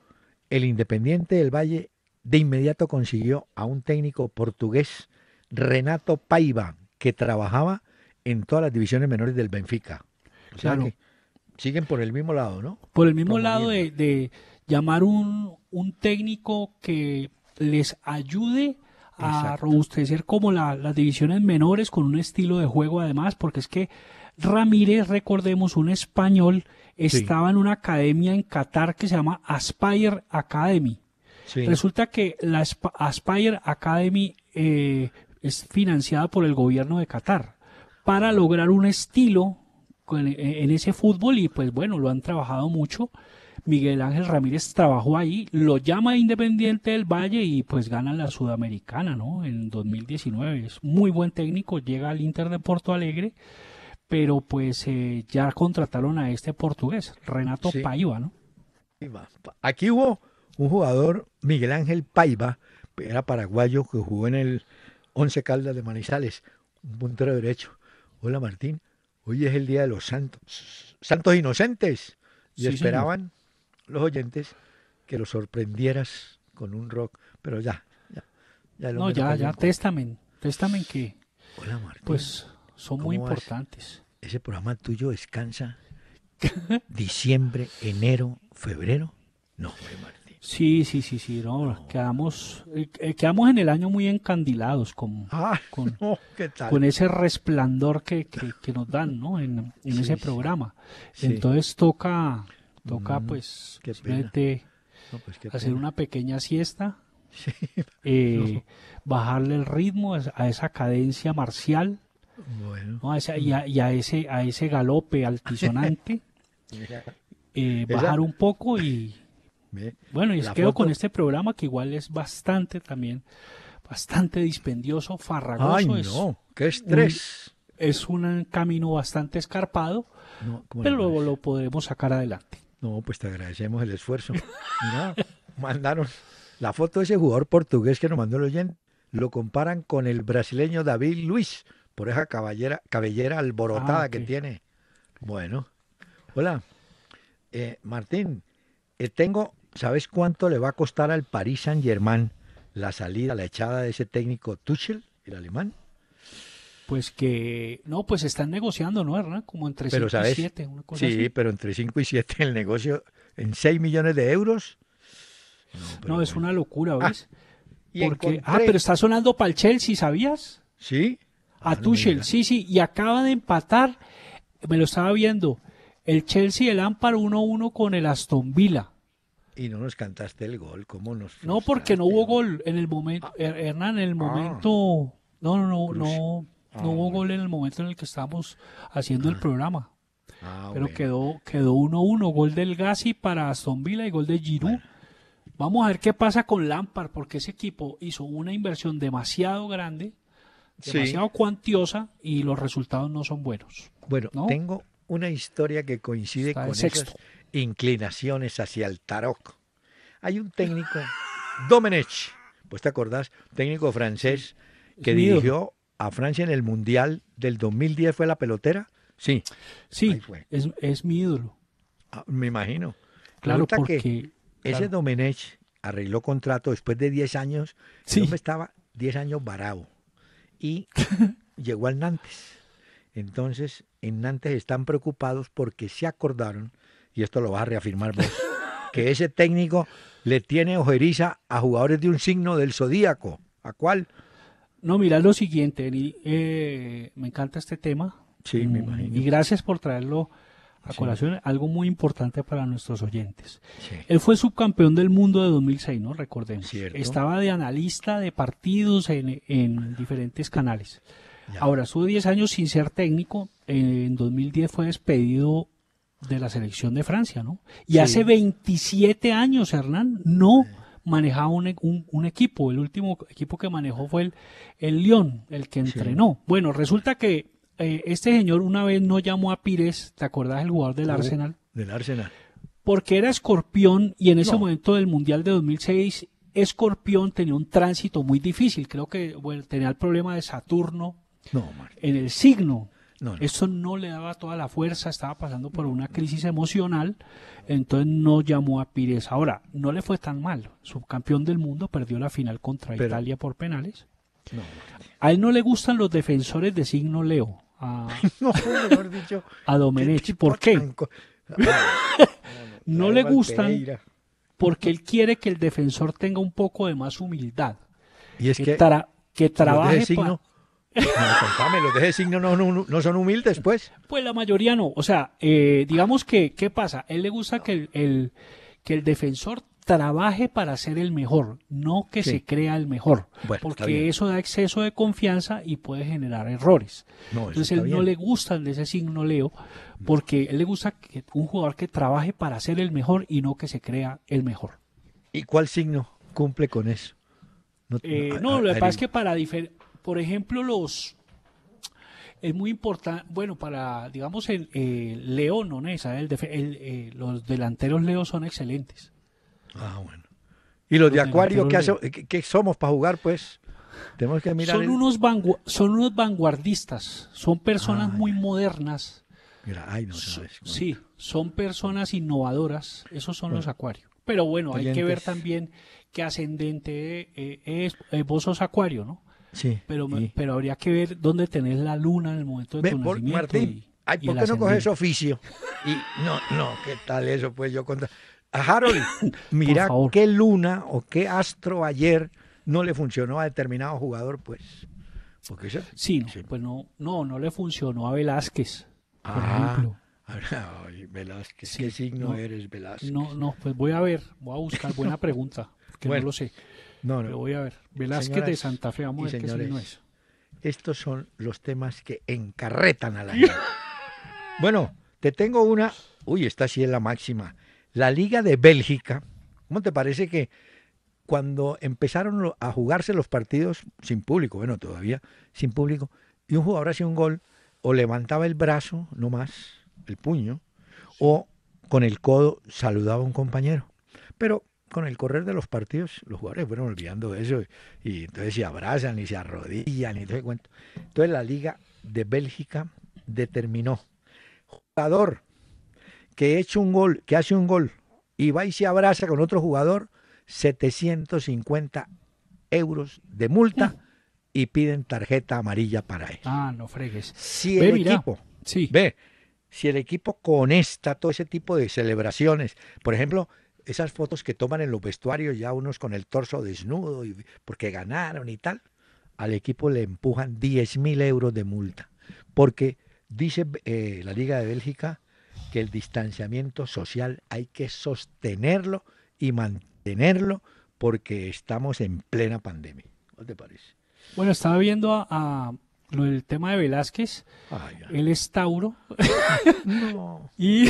el Independiente del Valle de inmediato consiguió a un técnico portugués, Renato Paiva, que trabajaba en todas las divisiones menores del Benfica. O sea siguen por el mismo lado, ¿no? Por el mismo lado de, llamar un, un técnico que les ayude a robustecer como las divisiones menores con un estilo de juego además, porque es que Ramírez, recordemos, un español, estaba en una academia en Qatar que se llama Aspire Academy. Resulta que la Aspire Academy eh, es financiada por el gobierno de Qatar para lograr un estilo eh, en ese fútbol y pues bueno, lo han trabajado mucho. Miguel Ángel Ramírez trabajó ahí, lo llama Independiente del Valle y pues gana la Sudamericana, ¿no? En 2019. Es muy buen técnico, llega al Inter de Porto Alegre, pero pues eh, ya contrataron a este portugués, Renato Paiva, ¿no? Aquí hubo un jugador, Miguel Ángel Paiva, era paraguayo que jugó en el Once Caldas de Manizales, un puntero derecho. Hola Martín, hoy es el Día de los Santos, Santos Inocentes. Y esperaban los oyentes que lo sorprendieras con un rock, pero ya, ya. ya no, ya, ya, testamen, testamen que... Hola Martín. Pues son muy importantes. Ese programa tuyo descansa [LAUGHS] diciembre, enero, febrero. No, Martín. Sí, sí, sí, sí, no, quedamos, eh, eh, quedamos en el año muy encandilados con, ah, [LAUGHS] con, ese resplandor que, nos dan, En, ese programa. Entonces toca, toca mm, pues, pues hacer una pequeña siesta, [LAUGHS] eh, bajarle el ritmo a esa cadencia marcial, y, a, ese, a ese galope altisonante, [LAUGHS] bajar un poco y bueno, y es quedo con este programa que igual es bastante también, bastante dispendioso, farragoso. Ay, no, qué estrés. es un camino bastante escarpado, pero luego lo, podremos sacar adelante. No, pues te agradecemos el esfuerzo. Mira, [LAUGHS] la foto de ese jugador portugués que nos mandó el oyente. Lo comparan con el brasileño David Luis por esa caballera, cabellera alborotada ah, que tiene. Bueno, hola, eh, Martín, eh, tengo ¿Sabes cuánto le va a costar al Paris Saint-Germain la salida, la echada de ese técnico Tuchel, el alemán? Pues que, no, pues están negociando, ¿no, Hernán? Como entre 5 y 7, Sí, pero entre 5 y 7 el negocio en 6 millones de euros. No, es una locura, ah, ¿ves? Ah, pero está sonando para el Chelsea, ¿sabías? Sí. A ah, Tuchel, sí, sí, y acaba de empatar, me lo estaba viendo, el Chelsea, el amparo 1-1 con el Aston Villa. Y no nos cantaste el gol, ¿cómo nos No, porque no hubo gol en el momento, eh, Hernán, en el ah. momento, no, no, no, ah, no, hubo gol en el momento en el que estábamos haciendo el ah. programa. Pero quedó quedó 1-1, gol del Gassi para Aston Villa y gol de Giroud. Vamos a ver qué pasa con Lampard, porque ese equipo hizo una inversión demasiado grande, demasiado cuantiosa y los resultados no son buenos. Bueno, tengo una historia que coincide Está con sexto inclinaciones hacia el tarot. Hay un técnico, Domenech, pues te acordás, técnico francés que dirigió a Francia en el Mundial del 2010, ¿fue la pelotera? Sí. Sí, es, es, mi ídolo. Ah, me imagino. Claro, porque... ese Domenech arregló contrato después de 10 años. Sí. estaba 10 años varado y [LAUGHS] llegó al Nantes. Entonces, en Nantes están preocupados porque se acordaron y esto lo vas a reafirmar que ese técnico le tiene ojeriza a jugadores de un signo del zodíaco. ¿A cuál? No, mira lo siguiente, eh, me encanta este tema. Sí, me mm, imagino. Y gracias por traerlo a colación, algo muy importante para nuestros oyentes. Él fue subcampeón del mundo de 2006, ¿no? Recordemos. Estaba de analista de partidos en, diferentes canales. Ahora, estuvo 10 años sin ser técnico. En 2010 fue despedido de la selección de Francia, ¿no? Y hace 27 años, Hernán, no manejaba e-, un, equipo. El último equipo que manejó fue el, el León, el que entrenó. Bueno, resulta que eh, este señor una vez no llamó a Pires, ¿te acuerdas? el jugador del Arsenal? Del Arsenal. Porque era escorpión y en ese momento del Mundial de 2006, escorpión tenía un tránsito muy difícil. Creo que tenía el problema de Saturno en el signo eso no. le daba toda la fuerza, estaba pasando por una crisis emocional, entonces no llamó a Pires. Ahora, no le fue tan mal. Subcampeón del mundo, perdió la final contra Italia por penales. a él no le gustan los defensores de signo Leo. A, [LAUGHS] mejor Domenech. ¿Por qué? [LAUGHS] no le gustan porque él quiere que el defensor tenga un poco de más humildad. Y es que, que, trabaje. Signo, de ese signo no, son humildes, pues. Pues la mayoría no. O sea, eh, digamos que, ¿qué pasa? él le gusta que el, que el defensor trabaje para ser el mejor, no que se crea el mejor, porque eso da exceso de confianza y puede generar errores. Entonces él no le gusta de ese signo Leo, porque él le gusta que un jugador que trabaje para ser el mejor y no que se crea el mejor. ¿Y cuál signo cumple con eso? No, eh, lo que pasa es que para, por ejemplo, los es muy importante, bueno, para, digamos, el, León, ¿no? Eh, los delanteros León son excelentes. Ah, bueno. ¿Y los, de Acuario ¿qué, somos para jugar, pues? Tenemos que mirar. Son, unos, son unos vanguardistas, son personas muy modernas. Mira, ay, no sí, son personas innovadoras, esos son los Acuario. Pero bueno, hay que ver también qué ascendente eh, es, eh, vos sos Acuario, ¿no? pero, pero habría que ver dónde tenés la luna en el momento de tu nacimiento Martín, ¿por qué no coges oficio? Y no, no, ¿qué tal eso? Pues yo contra... A Harold, [COUGHS] mira qué luna o qué astro ayer no le funcionó a determinado jugador, pues. sí, pues no, no, no le funcionó a Velázquez, por ah, ejemplo. Velázquez, ¿qué signo eres, Velázquez? No, no, pues voy a ver, voy a buscar, buena pregunta, que no lo sé. No, no. Lo voy a ver. Velázquez de Santa Fe, vamos señores, Estos son los temas que encarretan a la gente. [LAUGHS] bueno, te tengo una. Uy, esta sí es la máxima. La Liga de Bélgica. ¿Cómo te parece que cuando empezaron a jugarse los partidos sin público, bueno, todavía sin público, y un jugador hacía un gol, o levantaba el brazo, no más, el puño, o con el codo saludaba a un compañero. Pero con el correr de los partidos, los jugadores fueron olvidando eso y entonces se abrazan y se arrodillan y todo cuento. Entonces la Liga de Bélgica determinó jugador que hecho un gol, que hace un gol y va y se abraza con otro jugador, 750 euros de multa y piden tarjeta amarilla para él. Ah, no fregues. Si el equipo, ve, si el equipo con esta, todo ese tipo de celebraciones, por ejemplo, esas fotos que toman en los vestuarios ya unos con el torso desnudo y, porque ganaron y tal, al equipo le empujan 10.000 euros de multa. Porque dice eh, la Liga de Bélgica que el distanciamiento social hay que sostenerlo y mantenerlo porque estamos en plena pandemia. ¿Qué te parece? Bueno, estaba viendo a, el tema de Velázquez. Él es Tauro. [LAUGHS] y,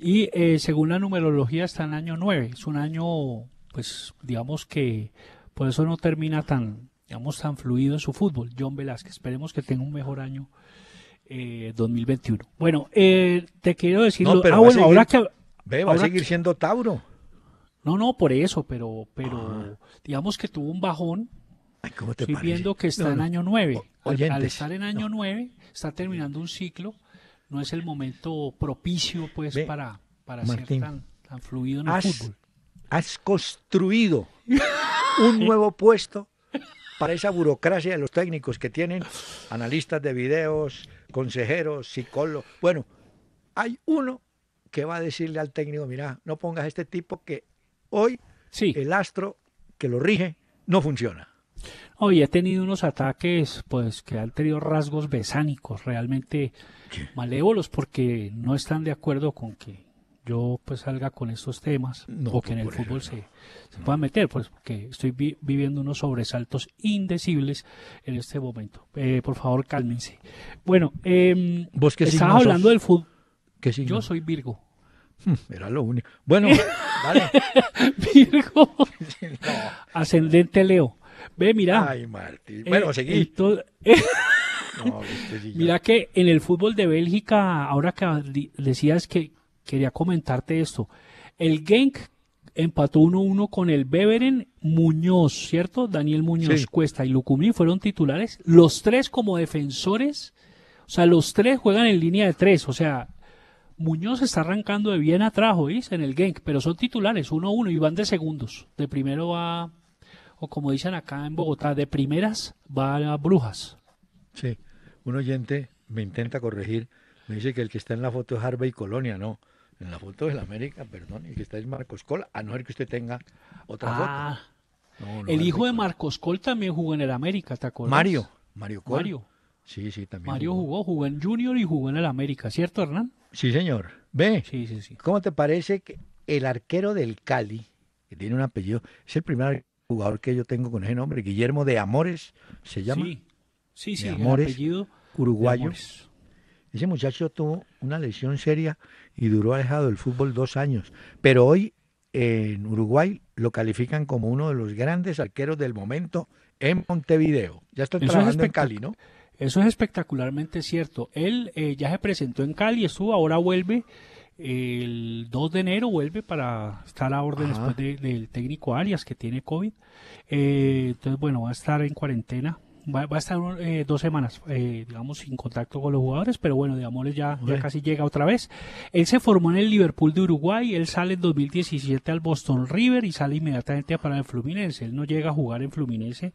eh, según la numerología está en año 9. Es un año, pues, digamos que por eso no termina tan, digamos, tan fluido en su fútbol. John Velázquez. Esperemos que tenga un mejor año 2021. Eh, bueno, eh, te quiero decir. No, que. Ah, va a seguir siendo Tauro. No, no, por eso, pero, pero ah. digamos que tuvo un bajón viendo que está en año 9. Al, estar en año 9, está terminando un ciclo. No es el momento propicio, pues, para, para ser tan, tan, fluido en el has, fútbol. Has construido un nuevo puesto para esa burocracia de los técnicos que tienen analistas de videos, consejeros, psicólogos. Bueno, hay uno que va a decirle al técnico, mira, no pongas este tipo que hoy el astro que lo rige no funciona. Hoy he tenido unos ataques pues que han tenido rasgos besánicos realmente malévolos porque no están de acuerdo con que yo pues salga con estos temas o que en el fútbol se, se pueda meter, pues porque estoy viviendo unos sobresaltos indecibles en este momento. Eh, por favor, cálmense. Bueno, eh, ¿Vos hablando del fútbol. Yo soy Virgo. Hmm, era lo único. Bueno, [LAUGHS] Virgo. [LAUGHS] Ascendente Leo. Ve, mira. Ay, Martín. Bueno, eh, seguí. [LAUGHS] mira que en el fútbol de Bélgica, ahora que decías que quería comentarte esto, el Genk empató 1-1 con el Beveren Muñoz, ¿cierto? Daniel Muñoz Cuesta y Lucumín fueron titulares, los tres como defensores, o sea, los tres juegan en línea de tres, o sea, Muñoz está arrancando de bien atrás, ¿oís? En el Genk, pero son titulares 1-1 y van de segundos, de primero a o como dicen acá en Bogotá, de primeras va a Brujas. Sí, un oyente me intenta corregir, me dice que el que está en la foto es Harvey Colonia, no. En la foto del América, perdón, y que está es Marcos Col, a no ser que usted tenga otra foto. Ah, no, el hijo de Marcos Col también jugó en el América, está acuerdas? Mario, Mario Col. Mario. Sí, sí, también. Mario jugó, jugó, en Junior y jugó en el América, ¿cierto, Hernán? Sí, señor. Ve. Sí, sí, sí. ¿Cómo te parece que el arquero del Cali, que tiene un apellido, es el primer jugador que yo tengo con ese nombre, Guillermo de Amores, se llama. Sí, sí, sí Amores, el uruguayo. Ese muchacho tuvo una lesión seria y duró alejado del fútbol dos años. Pero hoy en Uruguay lo califican como uno de los grandes arqueros del momento en Montevideo. Ya está trabajando en Cali, ¿no? Eso es espectacularmente cierto. Él eh, ya se presentó en Cali, estuvo, ahora vuelve el 2 de enero vuelve para estar a orden después del técnico Arias que tiene COVID. Eh, entonces, bueno, va a estar en cuarentena. Va, a estar eh, dos semanas, eh, digamos, sin contacto con los jugadores, pero bueno, digamos ya, ya casi llega otra vez. Él se formó en el Liverpool de Uruguay, él sale en 2017 al Boston River y sale inmediatamente para el Fluminense. Él no llega a jugar en Fluminense.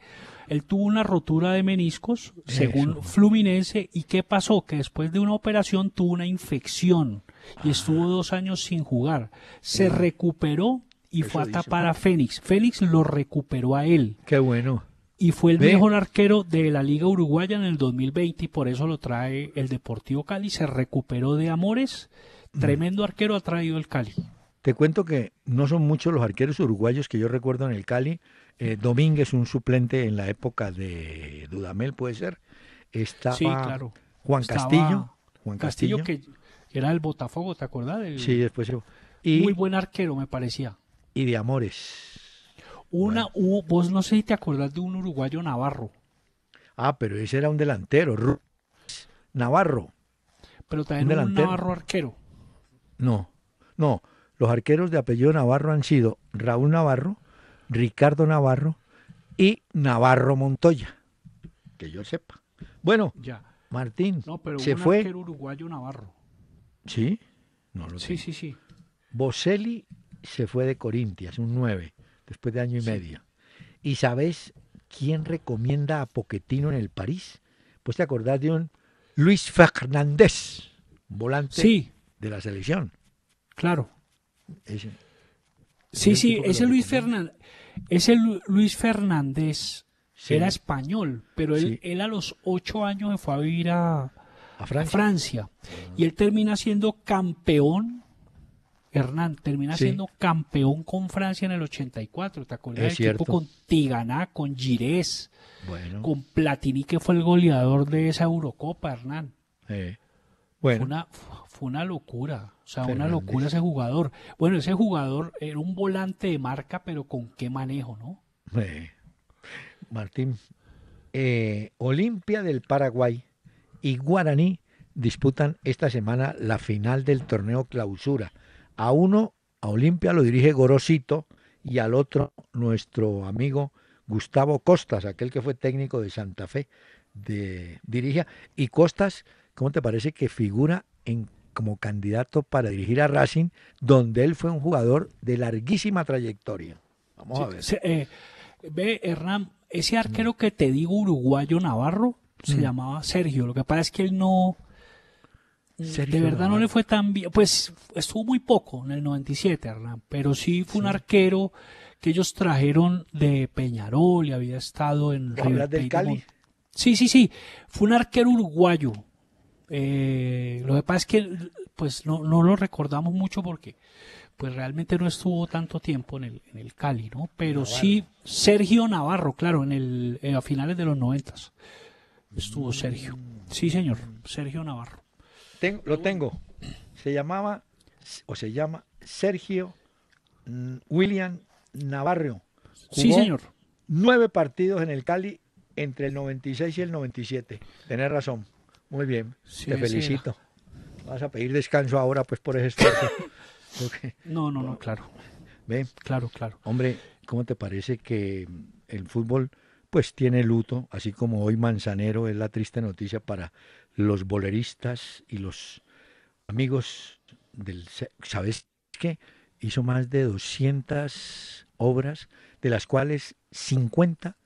Él tuvo una rotura de meniscos, según Fluminense, y ¿qué pasó? Que después de una operación tuvo una infección y estuvo dos años sin jugar. Se recuperó y fue a tapar a Fénix. Fénix lo recuperó a él. Qué bueno y fue el mejor arquero de la Liga Uruguaya en el 2020 y por eso lo trae el Deportivo Cali. Se recuperó de amores. Tremendo arquero ha traído el Cali. Te cuento que no son muchos los arqueros uruguayos que yo recuerdo en el Cali. Eh, Domínguez, un suplente en la época de Dudamel, puede ser. Estaba claro. Juan Castillo. Juan que era el Botafogo, ¿te acordás? Sí, después yo. Y, Muy buen arquero, me parecía. Y de Amores. Una, vos no sé si te acordás de un uruguayo Navarro. Ah, pero ese era un delantero. Navarro. Pero también un, Navarro arquero. No, no. Los arqueros de apellido Navarro han sido Raúl Navarro, Ricardo Navarro y Navarro Montoya. Que yo sepa. Bueno, ya. Martín, no, pero un Arquero uruguayo Navarro. ¿Sí? No Sí, sí, sí. Boselli se fue de Corintias, un 9, después de año y medio. ¿Y sabes quién recomienda a Poquetino en el París? Pues te acordás de un Luis Fernández, volante de la selección. Claro. Sí, sí, ese Luis, Luis Fernández era español, pero él, a los ocho años fue a vivir a, ¿A Francia? Y él termina siendo campeón Hernán termina siendo campeón con Francia en el 84. ¿Te acuerdas equipo con Tigana, con Girés, bueno. con Platini, que fue el goleador de esa Eurocopa, Hernán? Fue una, fue una, locura. O sea, una locura ese jugador. Bueno, ese jugador era un volante de marca, pero con qué manejo, ¿no? Martín, eh, Olimpia del Paraguay y Guaraní disputan esta semana la final del torneo clausura. A uno, a Olimpia lo dirige Gorosito y al otro nuestro amigo Gustavo Costas, aquel que fue técnico de Santa Fe, dirige. Y Costas, ¿cómo te parece que figura en, como candidato para dirigir a Racing, donde él fue un jugador de larguísima trayectoria? Vamos a ver. Eh, ve, Hernán, ese arquero que te digo, uruguayo Navarro, se mm. llamaba Sergio. Lo que pasa es que él no. de verdad no le fue tan bien. Pues estuvo muy poco en el 97, Hernán. Pero sí fue un arquero que ellos trajeron de Peñarol y había estado en River del Cali? Sí, sí, sí. Fue un arquero uruguayo. Eh, lo que pasa es que pues no, lo recordamos mucho porque pues realmente no estuvo tanto tiempo en el, en el Cali, ¿no? Pero sí Sergio Navarro, claro, en el, eh, a finales de los noventas estuvo Sergio. Sí, señor, Sergio Navarro. lo tengo. Se llamaba o se llama Sergio mm, William Navarro. sí, señor. Nueve partidos en el Cali entre el 96 y el 97. Tenés razón. Muy bien. Te felicito. Vas a pedir descanso ahora, pues, por ese esfuerzo. [LAUGHS] No, no, no, claro. ¿Ve? Claro, claro. Hombre, ¿cómo te parece que el fútbol pues tiene luto, así como hoy Manzanero es la triste noticia para los boleristas y los amigos del... ¿Sabes qué? Hizo más de 200 obras, de las cuales 50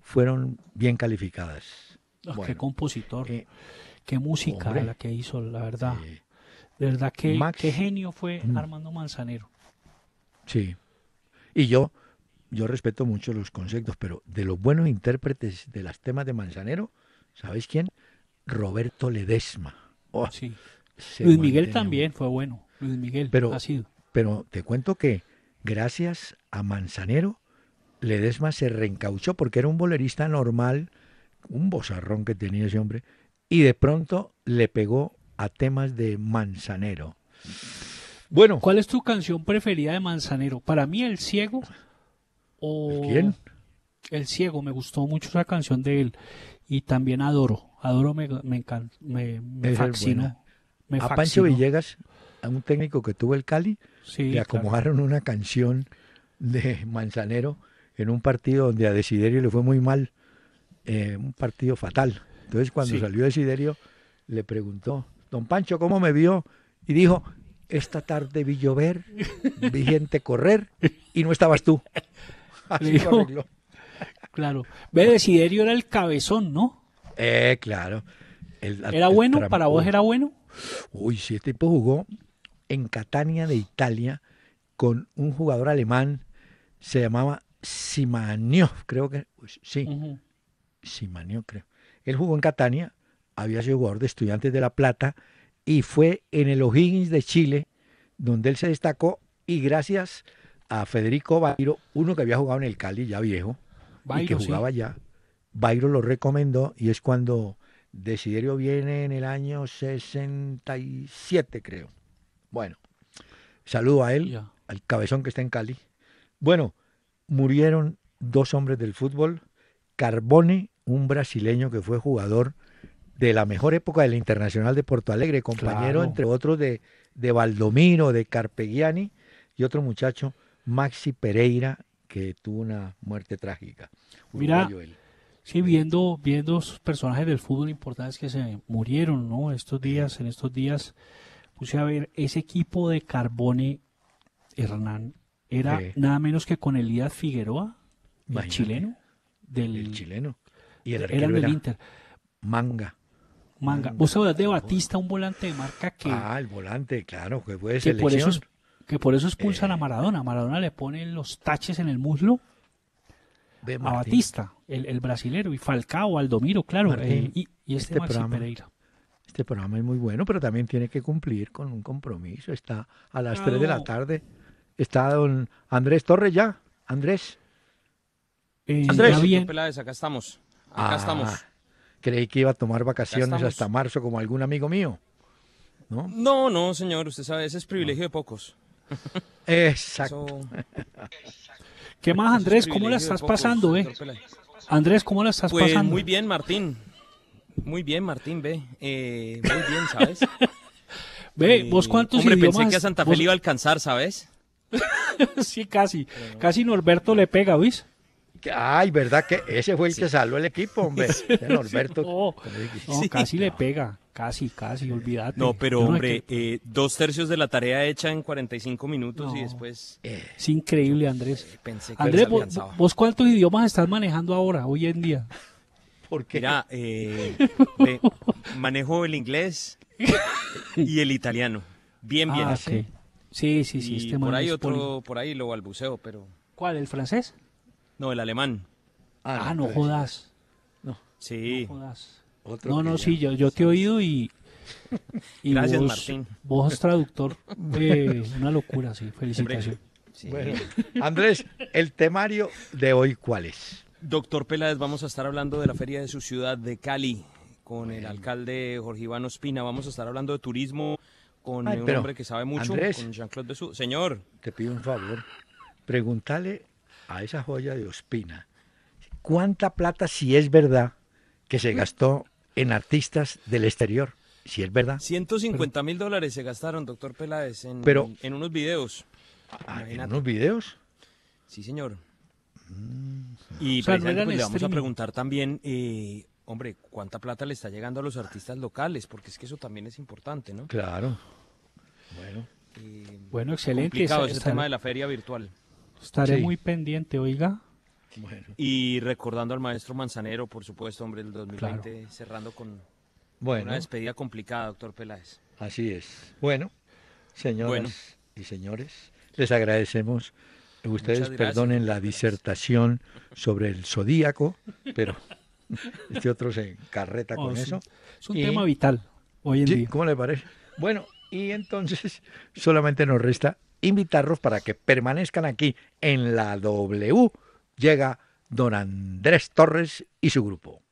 fueron bien calificadas. Ah, qué compositor, eh, qué música la que hizo, la verdad. de verdad, que qué genio fue mm. Armando Manzanero. Sí. Y yo, yo respeto mucho los conceptos, pero de los buenos intérpretes de las temas de Manzanero, ¿sabéis quién? Roberto Ledesma. Oh, sí. Luis Miguel también fue bueno. Luis Miguel pero, ha sido. Pero te cuento que gracias a Manzanero, Ledesma se reencauchó porque era un bolerista normal, un bozarrón que tenía ese hombre, y de pronto le pegó a temas de Manzanero. Bueno. ¿Cuál es tu canción preferida de Manzanero? Para mí, El Ciego ¿Quién? El Ciego, me gustó mucho esa canción de él. Y también Adoro. Adoro me, me, encanta, me, a Pancho Villegas, a un técnico que tuvo el Cali, le acomodaron una canción de Manzanero en un partido donde a Desiderio le fue muy mal, eh, un partido fatal. Entonces cuando salió Desiderio le preguntó, don Pancho, ¿cómo me vio? Y dijo, esta tarde vi llover, vi gente correr y no estabas tú. [LAUGHS] [LAUGHS] Así [LAUGHS] Claro. Ve, Desiderio era el cabezón, ¿no? Eh, claro. ¿Era bueno? ¿Para vos era bueno? Uy, sí, este tipo jugó en Catania de Italia con un jugador alemán, se llamaba Simanio creo que, sí, Simanio creo. Él jugó en Catania, había sido jugador de Estudiantes de La Plata y fue en el O'Higgins de Chile donde él se destacó y gracias a Federico Bairo, uno que había jugado en el Cali ya viejo y que jugaba ya. Bairo lo recomendó y es cuando Desiderio viene en el año 67, creo. Bueno, saludo a él, al cabezón que está en Cali. Bueno, murieron dos hombres del fútbol. Carbone, un brasileño que fue jugador de la mejor época de la Internacional de Porto Alegre, compañero entre otros de, de Valdomiro, de Carpegiani y otro muchacho Maxi Pereira, que tuvo una muerte trágica. Mira, sí, viendo, viendo personajes del fútbol importantes que se murieron, ¿no? Estos días, en estos días, puse a ver ese equipo de Carbone Hernán, era nada menos que con Elías Figueroa, el chileno. Del, el chileno. Y el era del Inter. Manga. Manga. Vos sea, de Batista, un volante de marca que. Ah, el volante, claro, que fue de selección. Que por eso expulsan a eh. Maradona. Maradona le pone los taches en el muslo de a Batista, el, el, brasilero, y Falcao, Aldomiro, claro, y, este, este programa, Este programa es muy bueno, pero también tiene que cumplir con un compromiso. Está a las 3 de la tarde. Está don Andrés Torres ya. Andrés. Eh, Andrés. Bien. acá estamos. Acá ah, estamos. Creí que iba a tomar vacaciones hasta marzo como algún amigo mío. ¿No? no, señor, usted sabe, ese es privilegio de pocos. [LAUGHS] Exacto. [LAUGHS] ¿Qué más, Andrés? ¿Cómo la estás pasando, eh? Andrés, ¿cómo la estás pues, pasando? Muy bien, Martín. Muy bien, Martín, ve. Eh, muy bien, ¿sabes? [LAUGHS] Ve, eh, vos cuántos hombre, pensé que a Santa Fe iba a alcanzar, ¿sabes? sí, casi. Casi Norberto le pega, ¿viste? Ay, ¿verdad? Que ese fue el que salvó el equipo, hombre. [LAUGHS] Norberto. No, casi le pega. Casi, casi, olvídate. No, pero hombre, eh, dos tercios de la tarea hecha en 45 minutos y después... Eh, es increíble, Andrés. Eh, pensé que Andrés, vos, vos, cuántos idiomas estás manejando ahora, hoy en día? Porque... Mira, [LAUGHS] manejo el inglés y el italiano. Bien, bien. Ah, sí, sí, sí. Este por, ahí otro, por ahí lo balbuceo, pero... ¿Cuál, el francés? No, el alemán. Ah, no, ah, jodas. No. Sí. No jodas. no, no, sí, yo, yo te he oído y, Gracias, Martín. Vos traductor de una locura, sí. Felicitación. Andrés, el temario de hoy, ¿cuál es? Doctor Peláez, vamos a estar hablando de la feria de su ciudad de Cali con el alcalde Jorge Iván Ospina. Vamos a estar hablando de turismo con un hombre que sabe mucho, Andrés, con Jean-Claude Señor. Te pido un favor. Pregúntale a esa joya de Ospina, ¿cuánta plata, si es verdad, que se gastó en artistas del exterior? Si es verdad. 150 mil dólares se gastaron, doctor Peláez, en, Pero, en unos videos. Ah, ¿En unos videos? Sí, señor. Mm. Y pues, le vamos a preguntar también, eh, hombre, ¿cuánta plata le está llegando a los artistas locales? Porque es que eso también es importante, ¿no? Claro. Bueno. bueno, eh, excelente. Complicado ese tema de la feria virtual. Estaré muy pendiente, oiga. Y recordando al maestro Manzanero, por supuesto, hombre, el 2020 cerrando con bueno. una despedida complicada, doctor Peláez. Así es. Bueno, señores y señores, les agradecemos. Ustedes perdonen la disertación sobre el zodíaco, pero [LAUGHS] este otro se encarreta oh, con eso. Es un tema vital hoy en día. ¿Cómo le parece? Bueno, y entonces solamente nos resta invitarlos para que permanezcan aquí en la W. Llega don Andrés Torres y su grupo.